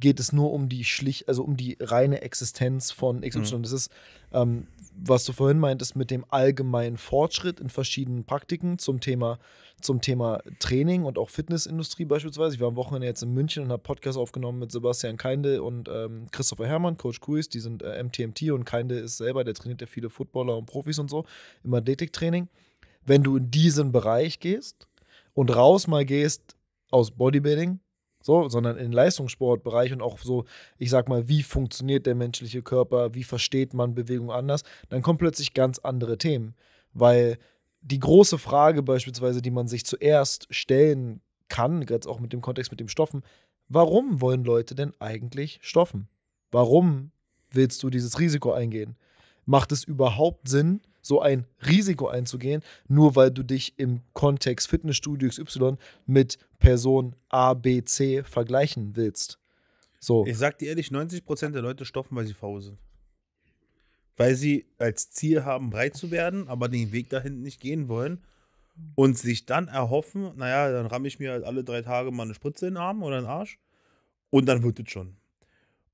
S1: geht es nur um die schlicht, also um die reine Existenz von XY. Mhm. Das ist, ähm, was du vorhin meintest, mit dem allgemeinen Fortschritt in verschiedenen Praktiken zum Thema, zum Thema Training und auch Fitnessindustrie beispielsweise. Ich war am Wochenende jetzt in München und habe Podcast aufgenommen mit Sebastian Keinde und ähm, Christopher Hermann, Coach Kuis, die sind äh, MTMT und Keinde ist selber, der trainiert ja viele Footballer und Profis und so im Athletiktraining. Wenn du in diesen Bereich gehst und raus mal gehst aus Bodybuilding, so, sondern in Leistungssportbereich und auch so, ich sag mal, wie funktioniert der menschliche Körper, wie versteht man Bewegung anders, dann kommen plötzlich ganz andere Themen, weil die große Frage beispielsweise, die man sich zuerst stellen kann, jetzt auch mit dem Kontext mit dem Stoffen, warum wollen Leute denn eigentlich stoffen? Warum willst du dieses Risiko eingehen? Macht es überhaupt Sinn, so ein Risiko einzugehen, nur weil du dich im Kontext Fitnessstudio XY mit Person A, B, C vergleichen willst. So. Ich sag dir
S2: ehrlich, 90% der Leute stoppen, weil sie faul sind. Weil sie als Ziel haben, breit zu werden, aber den Weg dahin nicht gehen wollen und sich dann erhoffen, naja, dann ramme ich mir halt alle drei Tage mal eine Spritze in den Arm oder in den Arsch und dann wird es schon.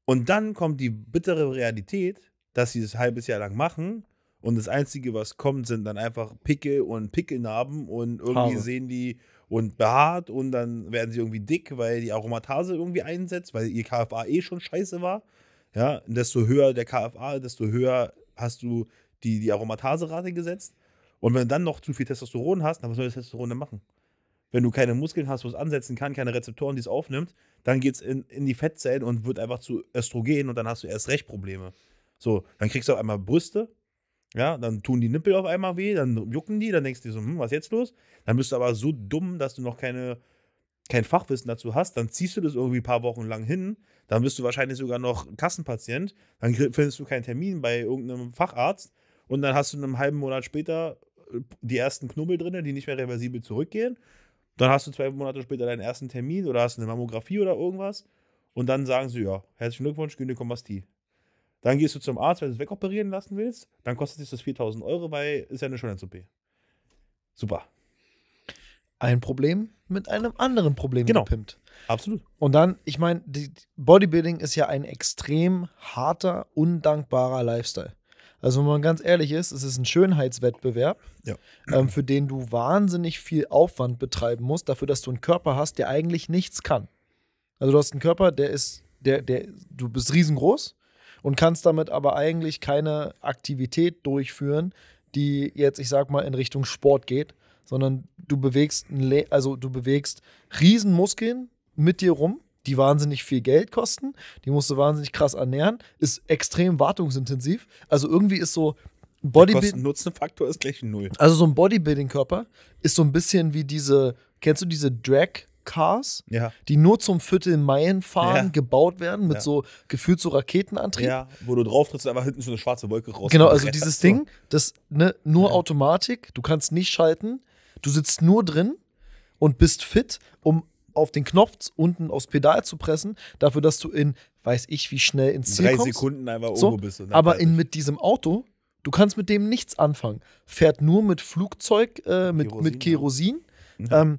S2: Und dann kommt die bittere Realität, dass sie das halbes Jahr lang machen und das Einzige, was kommt, sind dann einfach Pickel und Pickelnarben und irgendwie Haare. sehen die und behaart und dann werden sie irgendwie dick, weil die Aromatase irgendwie einsetzt, weil ihr KFA eh schon scheiße war. Ja, und desto höher der KFA, desto höher hast du die, die Aromataserate gesetzt. Und wenn du dann noch zu viel Testosteron hast, dann was soll das Testosteron denn machen? Wenn du keine Muskeln hast, wo es ansetzen kann, keine Rezeptoren, die es aufnimmt, dann geht es in, in die Fettzellen und wird einfach zu Östrogen und dann hast du erst recht Probleme. So, dann kriegst du auf einmal Brüste, ja, dann tun die Nippel auf einmal weh, dann jucken die, dann denkst du dir so, hm, was ist jetzt los? Dann bist du aber so dumm, dass du noch keine, kein Fachwissen dazu hast, dann ziehst du das irgendwie ein paar Wochen lang hin, dann bist du wahrscheinlich sogar noch Kassenpatient, dann findest du keinen Termin bei irgendeinem Facharzt und dann hast du einen halben Monat später äh, die ersten Knubbel drin, die nicht mehr reversibel zurückgehen. Dann hast du zwei Monate später deinen ersten Termin oder hast eine Mammographie oder irgendwas. Und dann sagen sie, ja, herzlichen Glückwunsch, Gynäkomastie. Dann gehst du zum Arzt, weil du es wegoperieren lassen willst. Dann kostet sich das 4000 Euro, weil ist ja eine Schönheits-OP.
S1: Super. Ein Problem mit einem anderen Problem genau. gepimpt. Absolut. Und dann, ich meine, Bodybuilding ist ja ein extrem harter, undankbarer Lifestyle. Also, wenn man ganz ehrlich ist, es ist ein Schönheitswettbewerb, ja. ähm, für den du wahnsinnig viel Aufwand betreiben musst, dafür, dass du einen Körper hast, der eigentlich nichts kann. Also, du hast einen Körper, der ist, der, der, du bist riesengroß, und kannst damit aber eigentlich keine Aktivität durchführen, die jetzt, ich sag mal, in Richtung Sport geht, sondern du bewegst, also du bewegst Riesenmuskeln mit dir rum, die wahnsinnig viel Geld kosten, die musst du wahnsinnig krass ernähren, ist extrem wartungsintensiv. Also irgendwie ist so Bodybuilding. Nutzenfaktor ist gleich null. Also so ein Bodybuilding-Körper ist so ein bisschen wie diese, kennst du diese Drag- Cars, ja. die nur zum Viertel Meilen fahren, ja. gebaut werden, mit ja. so gefühlt so Raketenantrieb. Ja, wo du drauf trittst und einfach hinten so eine schwarze Wolke raus. Genau, also dieses so. Ding, das ne, nur Automatik, du kannst nicht schalten, du sitzt nur drin und bist fit, um auf den Knopf unten aufs Pedal zu pressen, dafür, dass du in, weiß ich, wie schnell ins Ziel Drei kommst. Drei Sekunden einfach oben so, bist. aber in, mit diesem Auto, du kannst mit dem nichts anfangen. Fährt nur mit Flugzeug, äh, mit, Kerosin, mit Kerosin. Ja. Mhm. Ähm,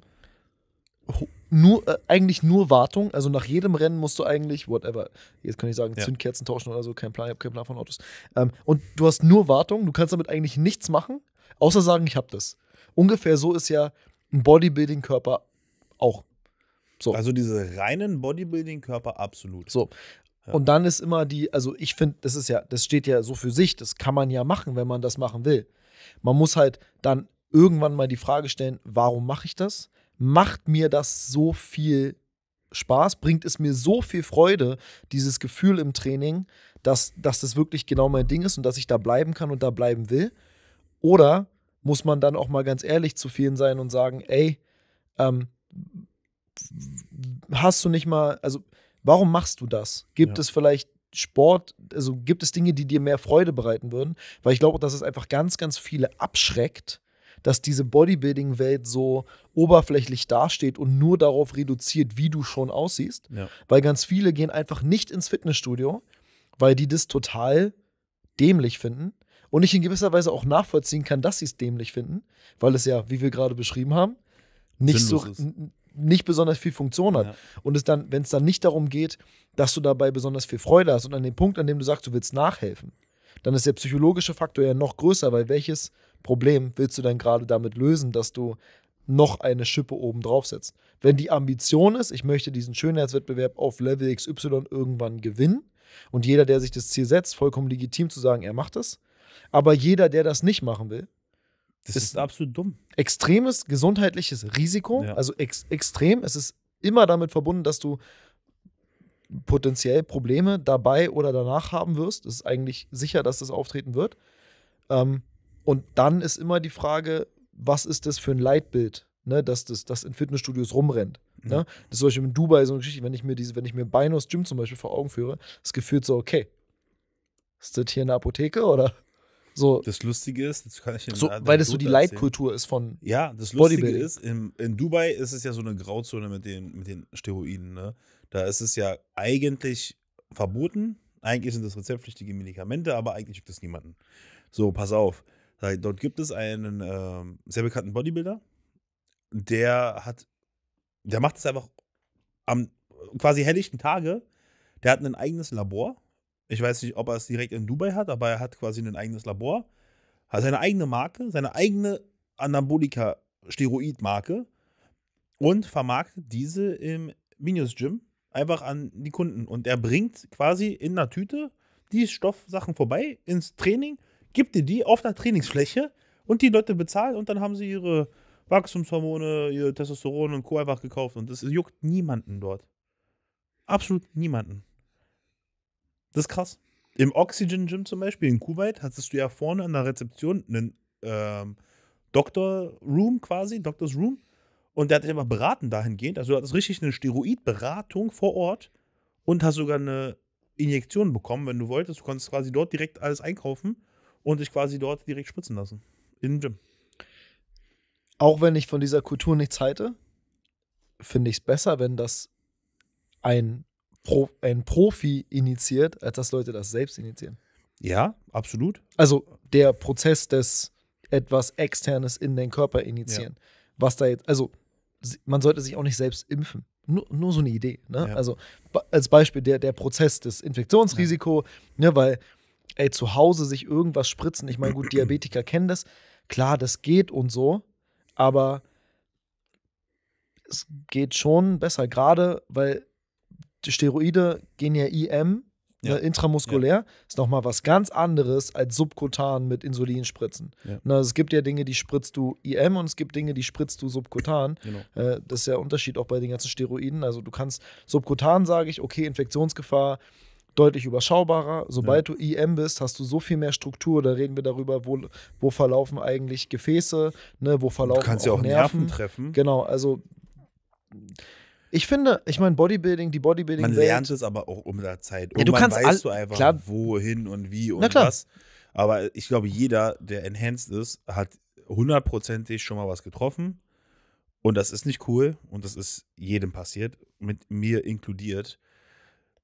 S1: nur äh, eigentlich nur Wartung. Also nach jedem Rennen musst du eigentlich, whatever, jetzt kann ich sagen, ja. Zündkerzen tauschen oder so, kein Plan, ich habe keinen Plan von Autos. Ähm, und du hast nur Wartung, du kannst damit eigentlich nichts machen, außer sagen, ich habe das. Ungefähr so ist ja ein Bodybuilding-Körper auch. So. Also diese reinen Bodybuilding-Körper absolut. So. Und dann ist immer die, also ich finde, das ist ja, das steht ja so für sich, das kann man ja machen, wenn man das machen will. Man muss halt dann irgendwann mal die Frage stellen, warum mache ich das? macht mir das so viel Spaß, bringt es mir so viel Freude, dieses Gefühl im Training, dass, dass das wirklich genau mein Ding ist und dass ich da bleiben kann und da bleiben will. Oder muss man dann auch mal ganz ehrlich zu vielen sein und sagen, ey, ähm, hast du nicht mal, also warum machst du das? Gibt ja. es vielleicht Sport, also gibt es Dinge, die dir mehr Freude bereiten würden? Weil ich glaube, dass es einfach ganz, ganz viele abschreckt, dass diese Bodybuilding-Welt so oberflächlich dasteht und nur darauf reduziert, wie du schon aussiehst. Ja. Weil ganz viele gehen einfach nicht ins Fitnessstudio, weil die das total dämlich finden. Und ich in gewisser Weise auch nachvollziehen kann, dass sie es dämlich finden, weil es ja, wie wir gerade beschrieben haben,
S2: nicht Sinnlos so
S1: nicht besonders viel Funktion hat. Ja. Und es dann, wenn es dann nicht darum geht, dass du dabei besonders viel Freude hast und an dem Punkt, an dem du sagst, du willst nachhelfen, dann ist der psychologische Faktor ja noch größer, weil welches Problem willst du denn gerade damit lösen, dass du noch eine Schippe oben draufsetzt? Wenn die Ambition ist, ich möchte diesen Schönheitswettbewerb auf Level XY irgendwann gewinnen und jeder, der sich das Ziel setzt, vollkommen legitim zu sagen, er macht es. Aber jeder, der das nicht machen will, das ist, ist absolut dumm. Extremes gesundheitliches Risiko, ja. also ex extrem. Es ist immer damit verbunden, dass du potenziell Probleme dabei oder danach haben wirst. Es ist eigentlich sicher, dass das auftreten wird. Ähm, und dann ist immer die Frage, was ist das für ein Leitbild, ne, dass das, das in Fitnessstudios rumrennt. Mhm. Ne? Das ist zum Beispiel in Dubai so eine Geschichte, wenn ich mir diese, wenn ich mir Binos Gym zum Beispiel vor Augen führe, ist gefühlt so, okay, ist das hier eine Apotheke oder? So, das Lustige ist, das kann ich so, weil das so die Leitkultur ist von Ja, das Lustige ist, in,
S2: in, Dubai ist es ja so eine Grauzone mit den, mit den Steroiden. Ne? Da ist es ja eigentlich verboten. Eigentlich sind das rezeptpflichtige Medikamente, aber eigentlich gibt es niemanden. So, pass auf. Äh, dort gibt es einen ähm, sehr bekannten Bodybuilder, der hat, der macht es einfach am quasi helllichten Tage. Der hat ein eigenes Labor. Ich weiß nicht, ob er es direkt in Dubai hat, aber er hat quasi ein eigenes Labor. Hat seine eigene Marke, seine eigene Anabolika-Steroid-Marke und vermarktet diese im Minus Gym einfach an die Kunden. Und er bringt quasi in einer Tüte die Stoffsachen vorbei ins Training gib dir die auf einer Trainingsfläche und die Leute bezahlen und dann haben sie ihre Wachstumshormone, ihr Testosteron und Co. einfach gekauft und das juckt niemanden dort. Absolut niemanden. Das ist krass. Im Oxygen Gym zum Beispiel in Kuwait hattest du ja vorne an der Rezeption einen ähm, Doctor Room quasi, Doctors Room. Und der hat dich einfach beraten dahingehend. Also du hattest richtig eine Steroidberatung vor Ort und hast sogar eine Injektion bekommen, wenn du wolltest. Du konntest quasi dort direkt alles einkaufen und sich quasi dort direkt spritzen lassen. Im Gym.
S1: Auch wenn ich von dieser Kultur nichts halte, finde ich es besser, wenn das ein, Pro, ein Profi initiiert, als dass Leute das selbst initiieren. Ja, absolut. Also der Prozess des etwas Externes in den Körper initiieren. Ja. Was da jetzt, also man sollte sich auch nicht selbst impfen. Nur, nur so eine Idee. Ne? Ja. Also als Beispiel der, der Prozess des Infektionsrisiko, ja. ne, weil ey, zu Hause sich irgendwas spritzen. Ich meine, gut, Diabetiker kennen das. Klar, das geht und so, aber es geht schon besser, gerade weil die Steroide gehen ja IM, ne, ja. Ne, intramuskulär, ja. ist nochmal was ganz anderes als subkutan mit Insulinspritzen. Ja. Na, ne, es gibt ja Dinge, die spritzt du IM und es gibt Dinge, die spritzt du subkutan. Genau. Äh, das ist ja Unterschied auch bei den ganzen Steroiden. Also du kannst subkutan, sage ich, okay, Infektionsgefahr, deutlich überschaubarer. Sobald ja. du IM bist, hast du so viel mehr Struktur. Da reden wir darüber, wo, wo verlaufen eigentlich Gefäße, ne, wo verlaufen du kannst auch, ja auch Nerven. Nerven treffen. Genau, also ich finde, ich meine, Bodybuilding, die Bodybuilding. Man Welt, lernt es aber auch um der Zeit. Irgendwann ja, du kannst weißt du einfach, klar,
S2: wohin und wie und was. Aber ich glaube, jeder, der enhanced ist, hat hundertprozentig schon mal was getroffen. Und das ist nicht cool. Und das ist jedem passiert, mit mir inkludiert.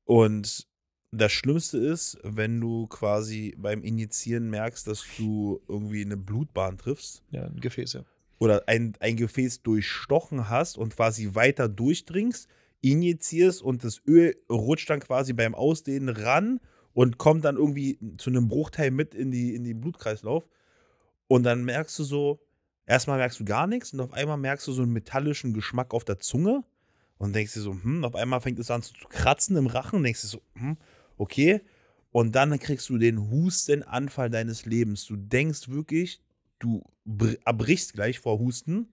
S2: Und das Schlimmste ist, wenn du quasi beim Injizieren merkst, dass du irgendwie eine Blutbahn triffst. Ja, ein Gefäß, ja. Oder ein, ein Gefäß durchstochen hast und quasi weiter durchdringst, injizierst und das Öl rutscht dann quasi beim Ausdehnen ran und kommt dann irgendwie zu einem Bruchteil mit in, die, in den Blutkreislauf. Und dann merkst du so, erstmal merkst du gar nichts und auf einmal merkst du so einen metallischen Geschmack auf der Zunge und denkst dir so, hm, auf einmal fängt es an zu kratzen im Rachen und denkst dir so, hm, okay? Und dann kriegst du den Hustenanfall deines Lebens. Du denkst wirklich, du erbrichst gleich vor Husten.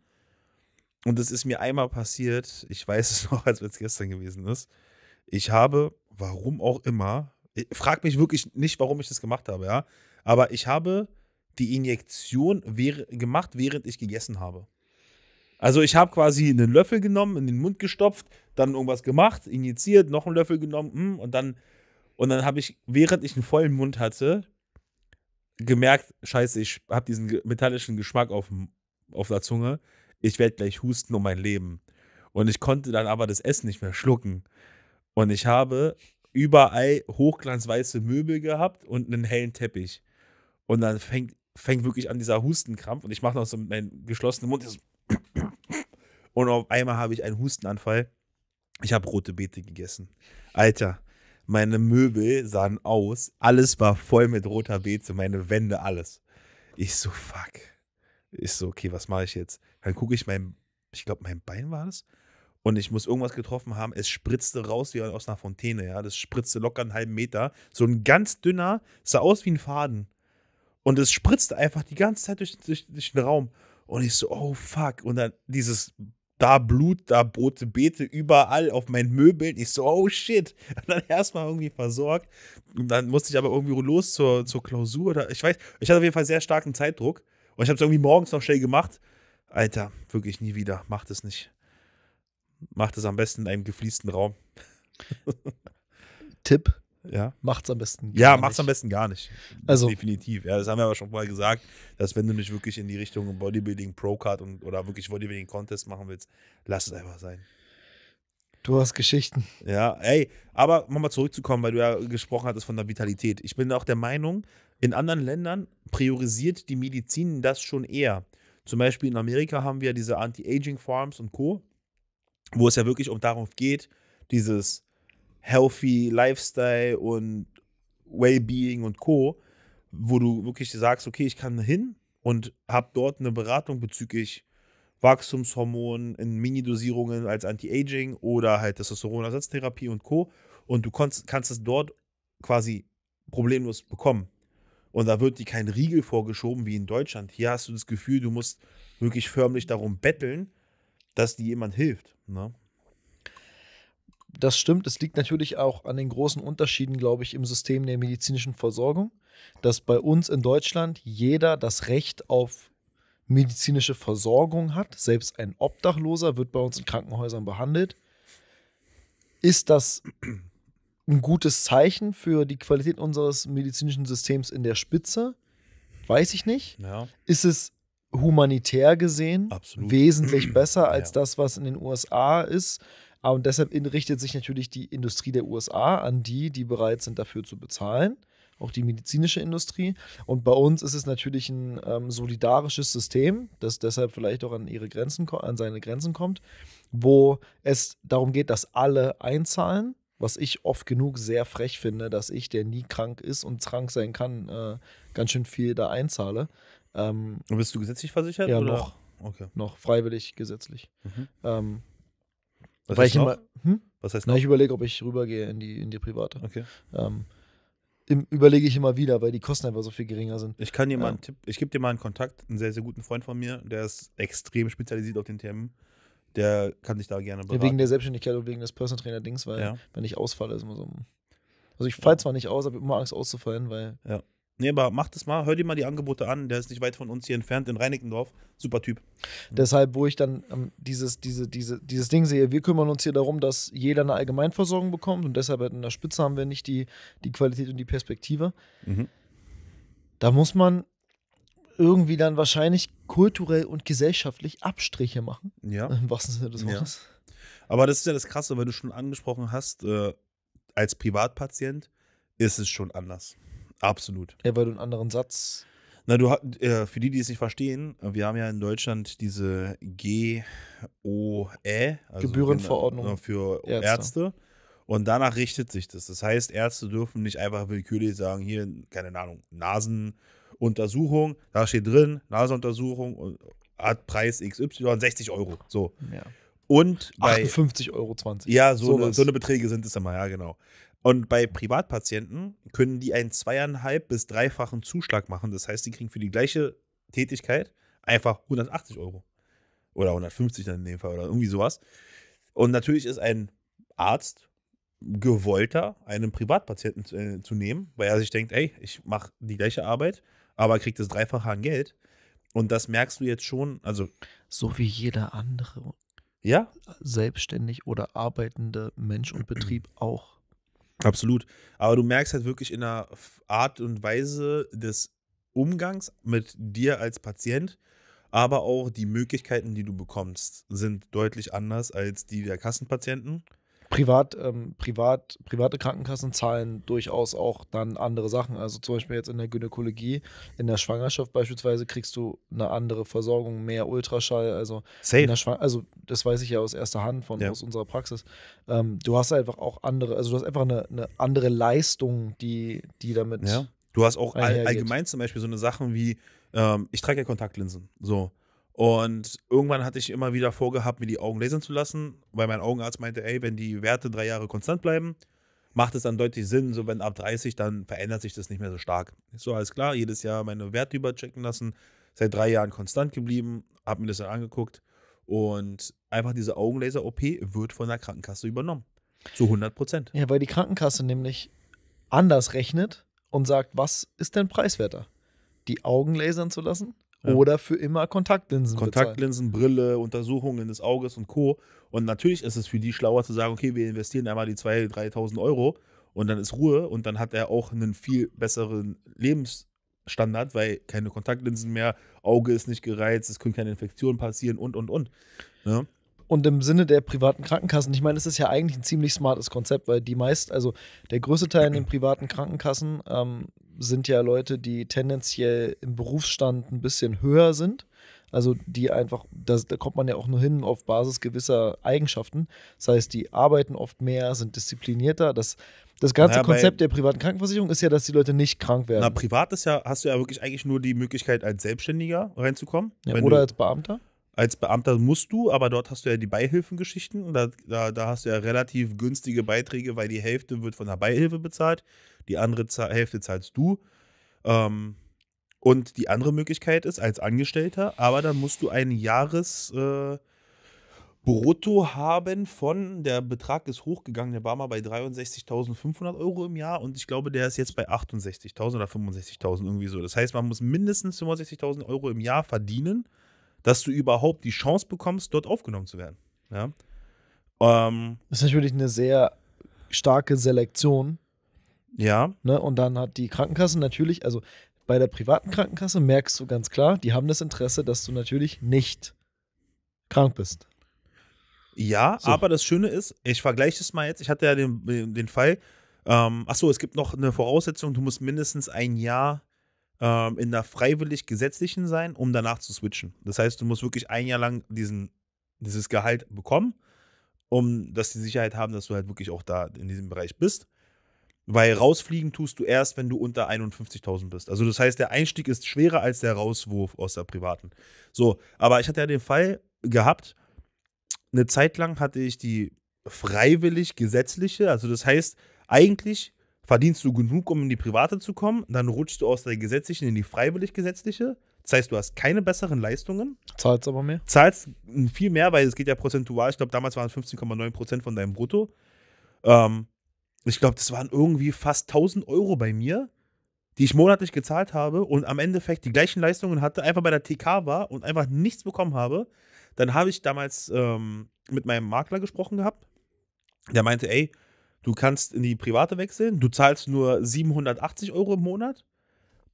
S2: Und das ist mir einmal passiert, ich weiß es noch, als wenn es gestern gewesen ist. Ich habe, warum auch immer, frag mich wirklich nicht, warum ich das gemacht habe, ja. Aber ich habe die Injektion gemacht, während ich gegessen habe. Also ich habe quasi einen Löffel genommen, in den Mund gestopft, dann irgendwas gemacht, injiziert, noch einen Löffel genommen hm, und dann und dann habe ich, während ich einen vollen Mund hatte, gemerkt, scheiße, ich habe diesen metallischen Geschmack auf, auf der Zunge. Ich werde gleich husten um mein Leben. Und ich konnte dann aber das Essen nicht mehr schlucken. Und ich habe überall hochglanzweiße Möbel gehabt und einen hellen Teppich. Und dann fängt, fängt wirklich an dieser Hustenkrampf und ich mache noch so meinen geschlossenen Mund. Und auf einmal habe ich einen Hustenanfall. Ich habe rote Beete gegessen. Alter, meine Möbel sahen aus, alles war voll mit roter Beete, meine Wände, alles. Ich so, fuck. Ich so, okay, was mache ich jetzt? Dann gucke ich mein, ich glaube, mein Bein war das. Und ich muss irgendwas getroffen haben. Es spritzte raus wie aus einer Fontäne, ja. Das spritzte locker einen halben Meter. So ein ganz dünner, sah aus wie ein Faden. Und es spritzte einfach die ganze Zeit durch, durch, durch den Raum. Und ich so, oh fuck. Und dann dieses da Blut, da Brote, Beete, überall auf meinen Möbeln. Ich so, oh shit. Und dann erstmal irgendwie versorgt. Und dann musste ich aber irgendwie los zur, zur Klausur. Oder, ich weiß, ich hatte auf jeden Fall sehr starken Zeitdruck. Und ich habe es irgendwie morgens noch schnell gemacht. Alter, wirklich nie wieder. Macht es nicht. Macht es am besten in einem gefließten Raum.
S1: Tipp: ja.
S2: Macht's am besten. Gar Ja, macht's nicht. am besten gar nicht. Also. Definitiv. Ja, das haben wir aber schon mal gesagt, dass wenn du nicht wirklich in die Richtung Bodybuilding Pro Card und, oder wirklich Bodybuilding Contest machen willst, lass es einfach sein.
S1: Du hast Geschichten.
S2: Ja, ey, aber nochmal zurückzukommen, weil du ja gesprochen hattest von der Vitalität. Ich bin auch der Meinung, in anderen Ländern priorisiert die Medizin das schon eher. Zum Beispiel in Amerika haben wir diese Anti-Aging Farms und Co., wo es ja wirklich um darauf geht, dieses healthy Lifestyle und Wellbeing und Co., wo du wirklich sagst, okay, ich kann hin und habe dort eine Beratung bezüglich Wachstumshormonen in Minidosierungen als Anti-Aging oder halt Testosteronersatztherapie und Co. Und du kannst, kannst es dort quasi problemlos bekommen. Und da wird dir kein Riegel vorgeschoben wie in Deutschland. Hier hast du das Gefühl, du musst
S1: wirklich förmlich darum betteln, dass dir jemand hilft. Ne? das stimmt. Es liegt natürlich auch an den großen Unterschieden, glaube ich, im System der medizinischen Versorgung, dass bei uns in Deutschland jeder das Recht auf medizinische Versorgung hat. Selbst ein Obdachloser wird bei uns in Krankenhäusern behandelt. Ist das ein gutes Zeichen für die Qualität unseres medizinischen Systems in der Spitze? Weiß ich nicht. Ja. Ist es humanitär gesehen Absolut. wesentlich besser als ja. das, was in den USA ist? Ah, und deshalb richtet sich natürlich die Industrie der USA an die, die bereit sind, dafür zu bezahlen auch die medizinische Industrie. Und bei uns ist es natürlich ein ähm, solidarisches System, das deshalb vielleicht auch an, ihre Grenzen, an seine Grenzen kommt, wo es darum geht, dass alle einzahlen, was ich oft genug sehr frech finde, dass ich, der nie krank ist und krank sein kann, äh, ganz schön viel da einzahle. Ähm, bist du gesetzlich versichert? Ja, oder? noch. Okay. Noch freiwillig gesetzlich. Mhm. Ähm, was Weil ich immer. Hm? Was heißt noch? Na, ich überlege, ob ich rübergehe in die, in die private. Okay. Ähm, im, überlege ich immer wieder, weil die Kosten einfach so viel geringer sind. Ich kann dir mal ähm. einen
S2: Tipp, ich gebe dir mal einen Kontakt, einen sehr, sehr guten Freund von mir,
S1: der ist extrem spezialisiert auf den Themen. Der kann dich da gerne beraten. Ja, wegen der Selbstständigkeit und wegen des Personal Trainer Dings, weil ja. wenn ich ausfalle, ist immer so. Also ich falle zwar nicht aus, aber immer Angst auszufallen,
S2: weil ja. Nee, aber mach das mal, hör dir mal die Angebote an. Der ist nicht weit von uns hier entfernt in Reinickendorf.
S1: Super Typ. Mhm. Deshalb, wo ich dann ähm, dieses, diese, diese, dieses Ding sehe, wir kümmern uns hier darum, dass jeder eine Allgemeinversorgung bekommt und deshalb halt in der Spitze haben wir nicht die, die Qualität und die Perspektive. Mhm. Da muss man irgendwie dann wahrscheinlich kulturell und gesellschaftlich Abstriche machen. Ja. Im wahrsten Sinne des Wortes. Ja.
S2: Aber das ist ja das Krasse, weil du schon angesprochen hast, äh, als Privatpatient ist es schon anders. Absolut. Ja, weil du einen anderen Satz. Na, du äh, für die, die es nicht verstehen, äh, wir haben ja in Deutschland diese GOE, also Gebührenverordnung äh, für Ärzte. Ärzte. Und danach richtet sich das. Das heißt, Ärzte dürfen nicht einfach willkürlich sagen, hier, keine Ahnung, Nasenuntersuchung, da steht drin, Nasenuntersuchung und hat Preis XY 60 Euro. So. Ja. Und bei 58,20
S1: Euro. Ja, so, so, eine, so
S2: eine Beträge sind es immer, ja, genau. Und bei Privatpatienten können die einen zweieinhalb bis dreifachen Zuschlag machen. Das heißt, die kriegen für die gleiche Tätigkeit einfach 180 Euro. Oder 150 dann in dem Fall oder irgendwie sowas. Und natürlich ist ein Arzt gewollter, einen Privatpatienten zu, äh, zu nehmen, weil er sich denkt, ey, ich mache die gleiche Arbeit, aber kriegt das Dreifache an Geld. Und das merkst du jetzt
S1: schon, also. So wie jeder andere. Ja? Selbstständig oder arbeitende Mensch und Betrieb auch.
S2: Absolut. Aber du merkst halt wirklich in der Art und Weise des Umgangs mit dir als Patient, aber
S1: auch die Möglichkeiten, die du bekommst, sind deutlich anders als die der Kassenpatienten privat, ähm, privat, private Krankenkassen zahlen durchaus auch dann andere Sachen. Also zum Beispiel jetzt in der Gynäkologie, in der Schwangerschaft beispielsweise kriegst du eine andere Versorgung, mehr Ultraschall. Also, Safe. In der also das weiß ich ja aus erster Hand von ja. aus unserer Praxis. Ähm, du hast einfach auch andere, also du hast einfach eine, eine andere Leistung, die, die damit. Ja. Du hast auch all, allgemein
S2: zum Beispiel so eine Sachen wie, ähm, ich trage ja Kontaktlinsen. So. Und irgendwann hatte ich immer wieder vorgehabt, mir die Augen lasern zu lassen, weil mein Augenarzt meinte, ey, wenn die Werte drei Jahre konstant bleiben, macht es dann deutlich Sinn, so wenn ab 30, dann verändert sich das nicht mehr so stark. so, alles klar, jedes Jahr meine Werte überchecken lassen, seit drei Jahren konstant geblieben, hab mir das dann angeguckt und einfach diese Augenlaser-OP wird von der Krankenkasse
S1: übernommen. Zu 100 Prozent. Ja, weil die Krankenkasse nämlich anders rechnet und sagt, was ist denn preiswerter? Die Augen lasern zu lassen oder für immer Kontaktlinsen. Kontaktlinsen, Brille, Untersuchungen des Auges und Co. Und natürlich ist es für die schlauer zu sagen,
S2: okay, wir investieren einmal die 2.000, 3.000 Euro und dann ist Ruhe und dann hat er auch einen viel besseren Lebensstandard, weil keine Kontaktlinsen mehr, Auge ist nicht gereizt, es können
S1: keine Infektionen passieren und, und, und. Ja? und im Sinne der privaten Krankenkassen, ich meine, es ist ja eigentlich ein ziemlich smartes Konzept, weil die meist, also der größte Teil in den privaten Krankenkassen ähm, sind ja Leute, die tendenziell im Berufsstand ein bisschen höher sind. Also die einfach, das, da kommt man ja auch nur hin auf Basis gewisser Eigenschaften. Das heißt, die arbeiten oft mehr, sind disziplinierter. Das, das ganze naja, Konzept der privaten Krankenversicherung ist ja, dass die Leute nicht krank werden. Na,
S2: privat ist ja, hast du ja wirklich eigentlich nur die Möglichkeit, als Selbstständiger reinzukommen. Ja, oder als Beamter? als Beamter musst du, aber dort hast du ja die Beihilfengeschichten da, da, da, hast du ja relativ günstige Beiträge, weil die Hälfte wird von der Beihilfe bezahlt, die andere Hälfte zahlst du. Ähm, und die andere Möglichkeit ist als Angestellter, aber dann musst du ein Jahres äh, Brutto haben von, der Betrag ist hochgegangen, der war mal bei 63.500 Euro im Jahr und ich glaube, der ist jetzt bei 68.000 oder 65.000 irgendwie so. Das heißt, man muss mindestens 65.000 Euro im Jahr verdienen,
S1: dass du überhaupt die Chance bekommst, dort aufgenommen zu werden. Ja? Ähm, das ist natürlich eine sehr starke Selektion. Ja. Ne? Und dann hat die Krankenkasse natürlich, also bei der privaten Krankenkasse merkst du ganz klar, die haben das Interesse, dass du natürlich nicht krank bist.
S2: Ja, so. aber das Schöne ist, ich vergleiche es mal jetzt, ich hatte ja den, den Fall, ähm, achso, es gibt noch eine Voraussetzung, du musst mindestens ein Jahr ähm, in der freiwillig gesetzlichen sein, um danach zu switchen. Das heißt, du musst wirklich ein Jahr lang diesen, dieses Gehalt bekommen, um dass die Sicherheit haben, dass du halt wirklich auch da in diesem Bereich bist. Weil rausfliegen tust du erst, wenn du unter 51.000 bist. Also das heißt, der Einstieg ist schwerer als der Rauswurf aus der privaten. So, aber ich hatte ja den Fall gehabt, eine Zeit lang hatte ich die freiwillig gesetzliche, also das heißt, eigentlich verdienst du genug, um in die private zu kommen, dann rutschst du aus der gesetzlichen in die freiwillig gesetzliche. Das heißt, du hast keine besseren Leistungen. Zahlst aber mehr. Zahlst viel mehr, weil es geht ja prozentual. Ich glaube, damals waren es 15,9 Prozent von deinem Brutto. Ähm, ich glaube, das waren irgendwie fast 1000 Euro bei mir, die ich monatlich gezahlt habe und am Endeffekt die gleichen Leistungen hatte, einfach bei der TK war und einfach nichts bekommen habe. Dann habe ich damals ähm, mit meinem Makler gesprochen gehabt. Der meinte, ey, Du kannst in die private wechseln. Du zahlst nur 780 Euro im Monat.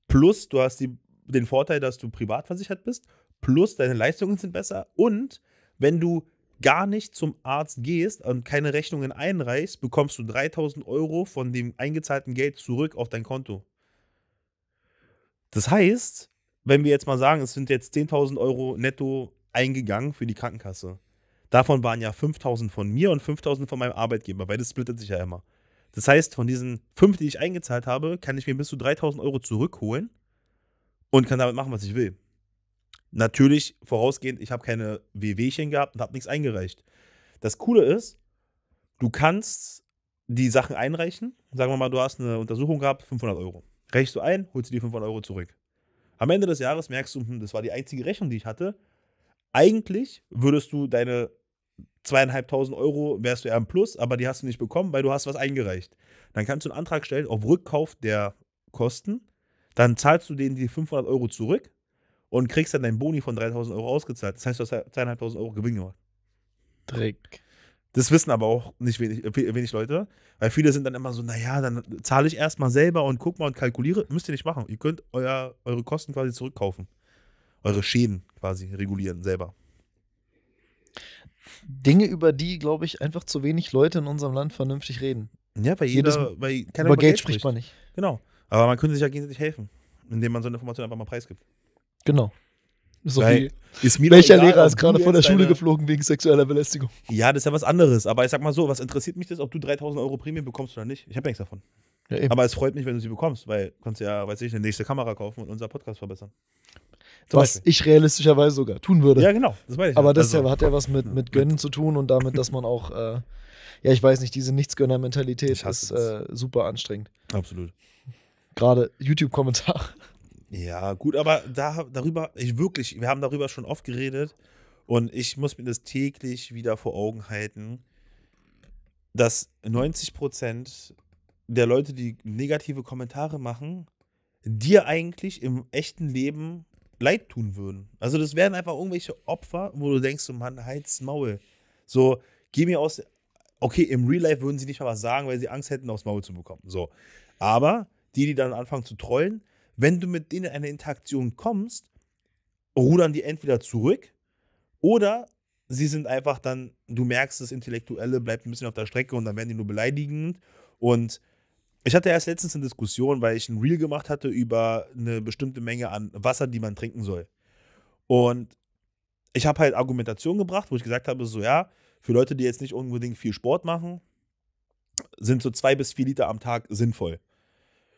S2: Plus, du hast die, den Vorteil, dass du privat versichert bist. Plus, deine Leistungen sind besser. Und wenn du gar nicht zum Arzt gehst und keine Rechnungen einreichst, bekommst du 3000 Euro von dem eingezahlten Geld zurück auf dein Konto. Das heißt, wenn wir jetzt mal sagen, es sind jetzt 10.000 Euro netto eingegangen für die Krankenkasse, Davon waren ja 5000 von mir und 5000 von meinem Arbeitgeber, weil das splittet sich ja immer. Das heißt, von diesen 5, die ich eingezahlt habe, kann ich mir bis zu 3000 Euro zurückholen und kann damit machen, was ich will. Natürlich vorausgehend, ich habe keine WWchen gehabt und habe nichts eingereicht. Das Coole ist, du kannst die Sachen einreichen. Sagen wir mal, du hast eine Untersuchung gehabt, 500 Euro. Reichst du ein, holst du die 500 Euro zurück. Am Ende des Jahres merkst du, hm, das war die einzige Rechnung, die ich hatte. Eigentlich würdest du deine zweieinhalbtausend Euro wärst du eher im Plus, aber die hast du nicht bekommen, weil du hast was eingereicht. Dann kannst du einen Antrag stellen auf Rückkauf der Kosten. Dann zahlst du denen die 500 Euro zurück und kriegst dann deinen Boni von 3000 Euro ausgezahlt. Das heißt, du hast halt zweieinhalbtausend Euro Gewinn gemacht. Trick. Das wissen aber auch nicht wenig, äh, wenig Leute, weil viele sind dann immer so, naja, dann zahle ich erstmal selber und guck mal und kalkuliere. Müsst ihr nicht machen. Ihr könnt euer, eure Kosten quasi zurückkaufen. Eure Schäden quasi regulieren
S1: selber. Dinge, über die, glaube ich, einfach zu wenig Leute in unserem Land vernünftig reden. Ja, weil jeder, Jedes, bei, über, über, Geld, spricht. spricht man nicht. Genau.
S2: Aber man könnte sich ja gegenseitig helfen, indem man so eine Information einfach mal preisgibt.
S1: Genau. So Nein. Welcher Lehrer ist gerade von der Schule deine... geflogen wegen sexueller Belästigung?
S2: Ja, das ist ja was anderes. Aber ich sag mal so, was interessiert mich das, ob du 3000 Euro Prämie bekommst oder nicht? Ich habe nichts davon. Ja, aber es freut mich, wenn du sie bekommst, weil du kannst ja, weiß ich, eine nächste Kamera kaufen und unser Podcast verbessern.
S1: Zum was Beispiel. ich realistischerweise sogar tun würde. Ja, genau. Das meine ich. Aber ja. das also, hat ja was mit, mit Gönnen zu tun und damit, dass man auch, äh, ja, ich weiß nicht, diese Nichtsgönner-Mentalität ist äh, super anstrengend. Absolut. Gerade YouTube-Kommentar. Ja, gut, aber da, darüber, ich wirklich, wir haben darüber schon oft
S2: geredet und ich muss mir das täglich wieder vor Augen halten, dass 90 Prozent der Leute, die negative Kommentare machen, dir eigentlich im echten Leben leid tun würden. Also das wären einfach irgendwelche Opfer, wo du denkst, so Mann, halt's Maul. So, geh mir aus, okay, im Real Life würden sie nicht mal was sagen, weil sie Angst hätten, aufs Maul zu bekommen. So. Aber die, die dann anfangen zu trollen, wenn du mit denen in eine Interaktion kommst, rudern die entweder zurück oder sie sind einfach dann, du merkst, das Intellektuelle bleibt ein bisschen auf der Strecke und dann werden die nur beleidigend. Und ich hatte erst letztens eine Diskussion, weil ich ein Reel gemacht hatte über eine bestimmte Menge an Wasser, die man trinken soll. Und ich habe halt Argumentation gebracht, wo ich gesagt habe, so ja, für Leute, die jetzt nicht unbedingt viel Sport machen, sind so zwei bis vier Liter am Tag sinnvoll.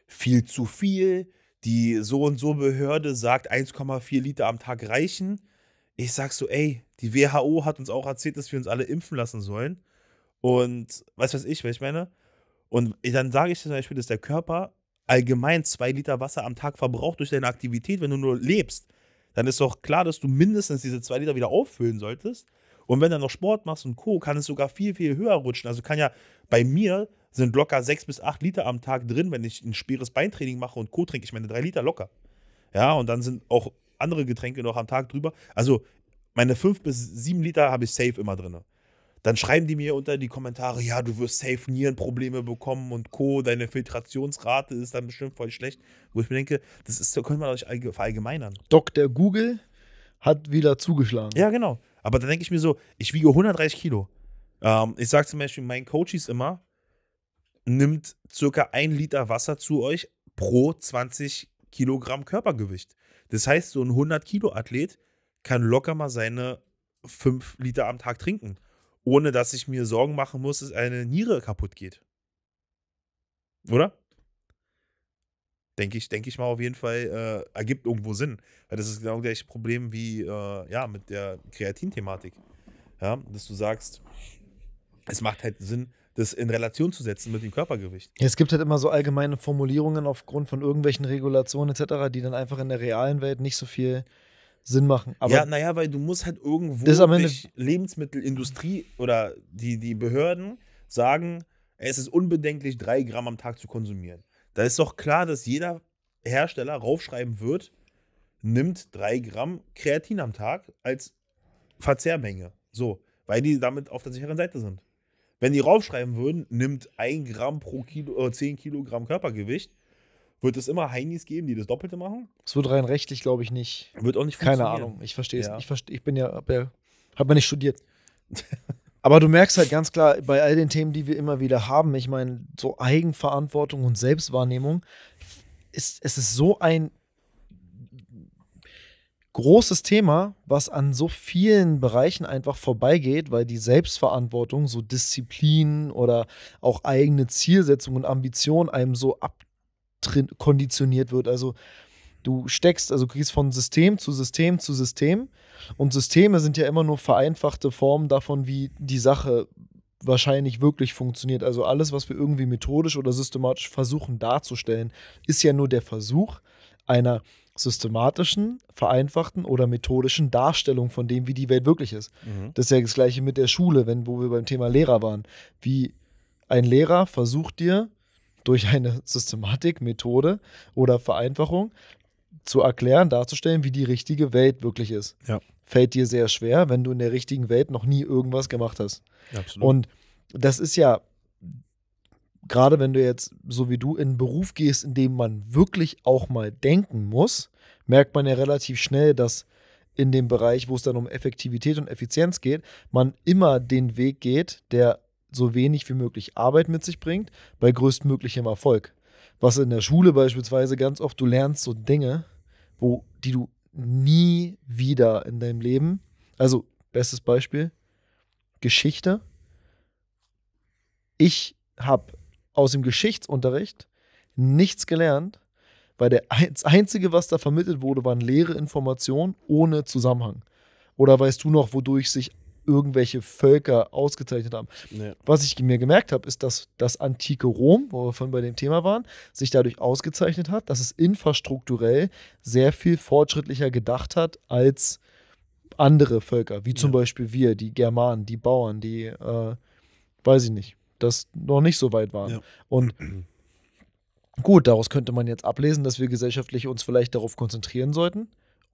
S2: Viel zu viel, die so und so Behörde sagt, 1,4 Liter am Tag reichen. Ich sag so, ey, die WHO hat uns auch erzählt, dass wir uns alle impfen lassen sollen. Und was weiß ich, was ich meine. Und dann sage ich zum Beispiel, dass der Körper allgemein zwei Liter Wasser am Tag verbraucht durch deine Aktivität, wenn du nur lebst. Dann ist doch klar, dass du mindestens diese zwei Liter wieder auffüllen solltest. Und wenn du noch Sport machst und Co., kann es sogar viel, viel höher rutschen. Also kann ja bei mir sind locker sechs bis acht Liter am Tag drin, wenn ich ein schweres Beintraining mache und Co. trinke. Ich meine, drei Liter locker. Ja, und dann sind auch andere Getränke noch am Tag drüber. Also meine fünf bis sieben Liter habe ich safe immer drin. Dann schreiben die mir unter die Kommentare, ja, du wirst safe Nierenprobleme bekommen und Co. Deine Filtrationsrate ist dann bestimmt voll schlecht. Wo ich mir denke, das ist, da können wir euch verallgemeinern.
S1: Dr. Google hat wieder
S2: zugeschlagen. Ja, genau. Aber dann denke ich mir so, ich wiege 130 Kilo. Ähm, ich sage zum Beispiel meinen Coaches immer, nimmt circa ein Liter Wasser zu euch pro 20 Kilogramm Körpergewicht. Das heißt, so ein 100 Kilo Athlet kann locker mal seine 5 Liter am Tag trinken, ohne dass ich mir Sorgen machen muss, dass eine Niere kaputt geht. Oder? denke ich, denke ich mal auf jeden Fall, äh, ergibt irgendwo Sinn. Weil das ist genau das Problem wie äh, ja, mit der Kreatin-Thematik. Ja, dass du sagst, es macht halt Sinn, das in Relation zu setzen mit dem Körpergewicht.
S1: Ja, es gibt halt immer so allgemeine Formulierungen aufgrund von irgendwelchen Regulationen etc., die dann einfach in der realen Welt nicht so viel Sinn machen. Aber ja, naja, weil du musst halt irgendwo das durch
S2: Lebensmittelindustrie oder die, die Behörden sagen, es ist unbedenklich, drei Gramm am Tag zu konsumieren. Da ist doch klar, dass jeder Hersteller raufschreiben wird, nimmt 3 Gramm Kreatin am Tag als Verzehrmenge. So, weil die damit auf der sicheren Seite sind. Wenn die raufschreiben würden, nimmt 1 Gramm pro Kilo, äh, 10 Kilogramm Körpergewicht, wird es immer Heinis geben, die das Doppelte machen?
S1: Es wird rein rechtlich, glaube ich, nicht. Wird auch nicht Keine Ahnung, ich verstehe es. Ja. Ich, ich bin ja, habe hab ja nicht studiert. Aber du merkst halt ganz klar bei all den Themen, die wir immer wieder haben, ich meine, so Eigenverantwortung und Selbstwahrnehmung, ist, es ist so ein großes Thema, was an so vielen Bereichen einfach vorbeigeht, weil die Selbstverantwortung, so Disziplin oder auch eigene Zielsetzung und Ambition einem so abkonditioniert wird. Also du steckst, also du gehst von System zu System zu System und Systeme sind ja immer nur vereinfachte Formen davon, wie die Sache wahrscheinlich wirklich funktioniert. Also alles, was wir irgendwie methodisch oder systematisch versuchen darzustellen, ist ja nur der Versuch einer systematischen, vereinfachten oder methodischen Darstellung von dem, wie die Welt wirklich ist. Mhm. Das ist ja das gleiche mit der Schule, wenn, wo wir beim Thema Lehrer waren. Wie ein Lehrer versucht dir durch eine Systematik, Methode oder Vereinfachung zu erklären, darzustellen, wie die richtige Welt wirklich ist. Ja. Fällt dir sehr schwer, wenn du in der richtigen Welt noch nie irgendwas gemacht hast. Absolut. Und das ist ja, gerade wenn du jetzt so wie du in einen Beruf gehst, in dem man wirklich auch mal denken muss, merkt man ja relativ schnell, dass in dem Bereich, wo es dann um Effektivität und Effizienz geht, man immer den Weg geht, der so wenig wie möglich Arbeit mit sich bringt, bei größtmöglichem Erfolg. Was in der Schule beispielsweise ganz oft, du lernst so Dinge, wo, die du nie wieder in deinem Leben, also bestes Beispiel, Geschichte. Ich habe aus dem Geschichtsunterricht nichts gelernt, weil das Einzige, was da vermittelt wurde, waren leere Informationen ohne Zusammenhang. Oder weißt du noch, wodurch sich irgendwelche Völker ausgezeichnet haben. Ja. Was ich mir gemerkt habe, ist, dass das antike Rom, wo wir vorhin bei dem Thema waren, sich dadurch ausgezeichnet hat, dass es infrastrukturell sehr viel fortschrittlicher gedacht hat als andere Völker, wie zum ja. Beispiel wir, die Germanen, die Bauern, die, äh, weiß ich nicht, das noch nicht so weit waren. Ja. Und gut, daraus könnte man jetzt ablesen, dass wir gesellschaftlich uns vielleicht darauf konzentrieren sollten.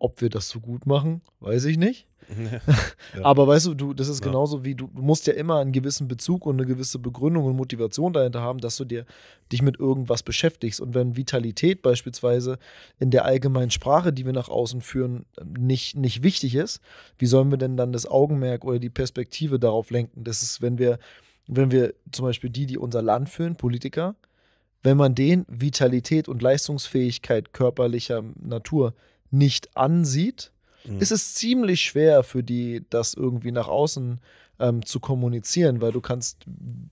S1: Ob wir das so gut machen, weiß ich nicht. ja. Aber weißt du, du, das ist ja. genauso wie du, du, musst ja immer einen gewissen Bezug und eine gewisse Begründung und Motivation dahinter haben, dass du dir dich mit irgendwas beschäftigst. Und wenn Vitalität beispielsweise in der allgemeinen Sprache, die wir nach außen führen, nicht, nicht wichtig ist, wie sollen wir denn dann das Augenmerk oder die Perspektive darauf lenken? Das ist, wenn wir, wenn wir zum Beispiel die, die unser Land führen, Politiker, wenn man denen Vitalität und Leistungsfähigkeit körperlicher Natur nicht ansieht, mhm. ist es ziemlich schwer für die, das irgendwie nach außen ähm, zu kommunizieren, weil du kannst,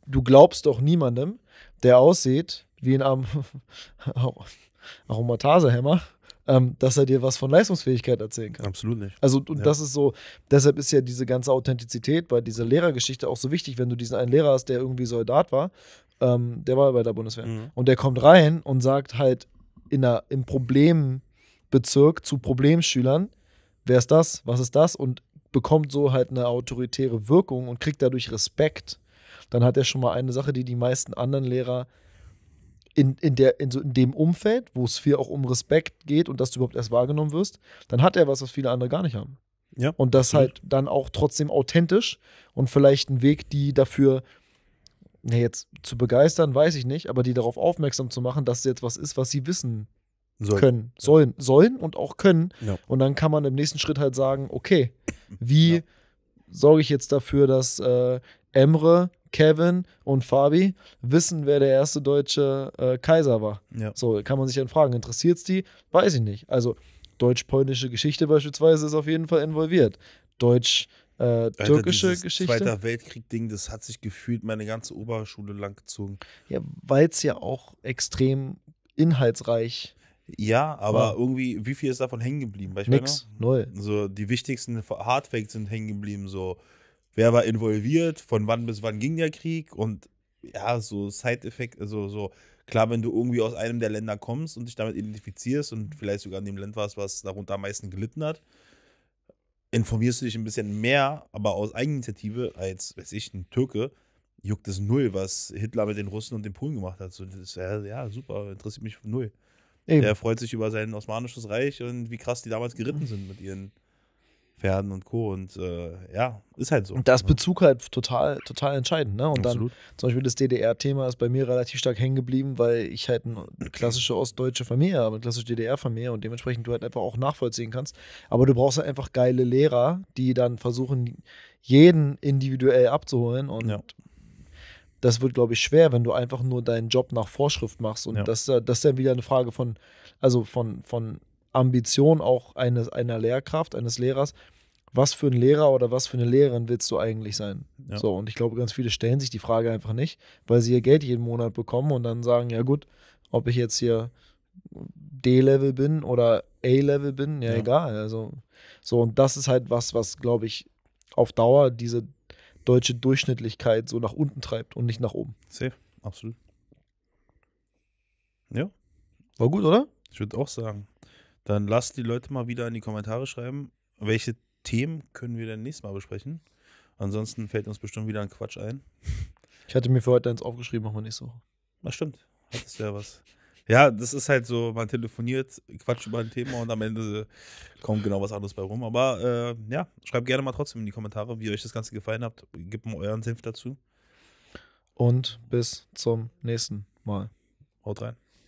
S1: du glaubst doch niemandem, der aussieht wie ein Ar Aromatasehämmer, ähm, dass er dir was von Leistungsfähigkeit erzählen kann. Absolut nicht. Also, und ja. das ist so, deshalb ist ja diese ganze Authentizität bei dieser Lehrergeschichte auch so wichtig, wenn du diesen einen Lehrer hast, der irgendwie Soldat war, ähm, der war bei der Bundeswehr, mhm. und der kommt rein und sagt halt in einer, in Problemen Bezirk zu Problemschülern. Wer ist das? Was ist das? Und bekommt so halt eine autoritäre Wirkung und kriegt dadurch Respekt. Dann hat er schon mal eine Sache, die die meisten anderen Lehrer in, in, der, in, so in dem Umfeld, wo es viel auch um Respekt geht und dass du überhaupt erst wahrgenommen wirst, dann hat er was, was viele andere gar nicht haben. Ja. Und das halt dann auch trotzdem authentisch und vielleicht ein Weg, die dafür, na jetzt zu begeistern, weiß ich nicht, aber die darauf aufmerksam zu machen, dass es jetzt was ist, was sie wissen sollen. können, sollen, sollen und auch können. Ja. Und dann kann man im nächsten Schritt halt sagen, okay, wie ja. sorge ich jetzt dafür, dass äh, Emre, Kevin und Fabi wissen, wer der erste deutsche äh, Kaiser war. Ja. So kann man sich dann fragen, interessiert es die? Weiß ich nicht. Also deutsch-polnische Geschichte beispielsweise ist auf jeden Fall involviert. Deutsch- äh, türkische Alter, Geschichte. Zweiter
S2: Weltkrieg-Ding, das hat sich gefühlt meine ganze Oberschule
S1: langgezogen. Ja, weil es ja auch extrem inhaltsreich
S2: ja, aber ja. irgendwie, wie viel ist davon hängen geblieben? Nix,
S1: meine, null. So, die wichtigsten
S2: Hardfacts sind hängen geblieben, so, wer war involviert, von wann bis wann ging der Krieg und ja, so Side-Effekt, also so, klar, wenn du irgendwie aus einem der Länder kommst und dich damit identifizierst und vielleicht sogar in dem Land warst, was darunter am meisten gelitten hat, informierst du dich ein bisschen mehr, aber aus Eigeninitiative als, weiß ich, ein Türke, juckt es null, was Hitler mit den Russen und den Polen gemacht hat. So, das ist ja, ja super, interessiert mich null. Eben. Der freut sich über sein osmanisches Reich und wie krass die damals geritten sind mit ihren
S1: Pferden und Co. Und äh, ja, ist halt so. Und das Bezug halt total, total entscheidend. Ne? Und Absolut. dann zum Beispiel das DDR-Thema ist bei mir relativ stark hängen geblieben, weil ich halt eine klassische ostdeutsche Familie habe, eine klassische DDR-Familie und dementsprechend du halt einfach auch nachvollziehen kannst. Aber du brauchst halt einfach geile Lehrer, die dann versuchen, jeden individuell abzuholen und ja das wird, glaube ich, schwer, wenn du einfach nur deinen Job nach Vorschrift machst. Und ja. das, äh, das ist dann wieder eine Frage von, also von, von Ambition auch eines, einer Lehrkraft, eines Lehrers. Was für ein Lehrer oder was für eine Lehrerin willst du eigentlich sein? Ja. So, und ich glaube, ganz viele stellen sich die Frage einfach nicht, weil sie ihr Geld jeden Monat bekommen und dann sagen, ja gut, ob ich jetzt hier D-Level bin oder A-Level bin, ja, ja, egal. Also, so, und das ist halt was, was, glaube ich, auf Dauer diese deutsche Durchschnittlichkeit so nach unten treibt und nicht nach oben. Safe, absolut. Ja. War gut, oder?
S2: Ich würde auch sagen. Dann lasst die Leute mal wieder in die Kommentare schreiben, welche Themen können wir denn nächstes Mal besprechen. Ansonsten fällt uns bestimmt wieder ein Quatsch ein. Ich hatte mir für heute eins aufgeschrieben, machen wir nächste Woche. Na stimmt, hattest du ja was. Ja, das ist halt so, man telefoniert, quatscht über ein Thema und am Ende kommt genau was anderes bei rum. Aber äh, ja, schreibt gerne mal trotzdem in die Kommentare, wie euch das Ganze gefallen hat. Gebt mal euren Senf dazu.
S1: Und bis zum nächsten Mal. Haut rein.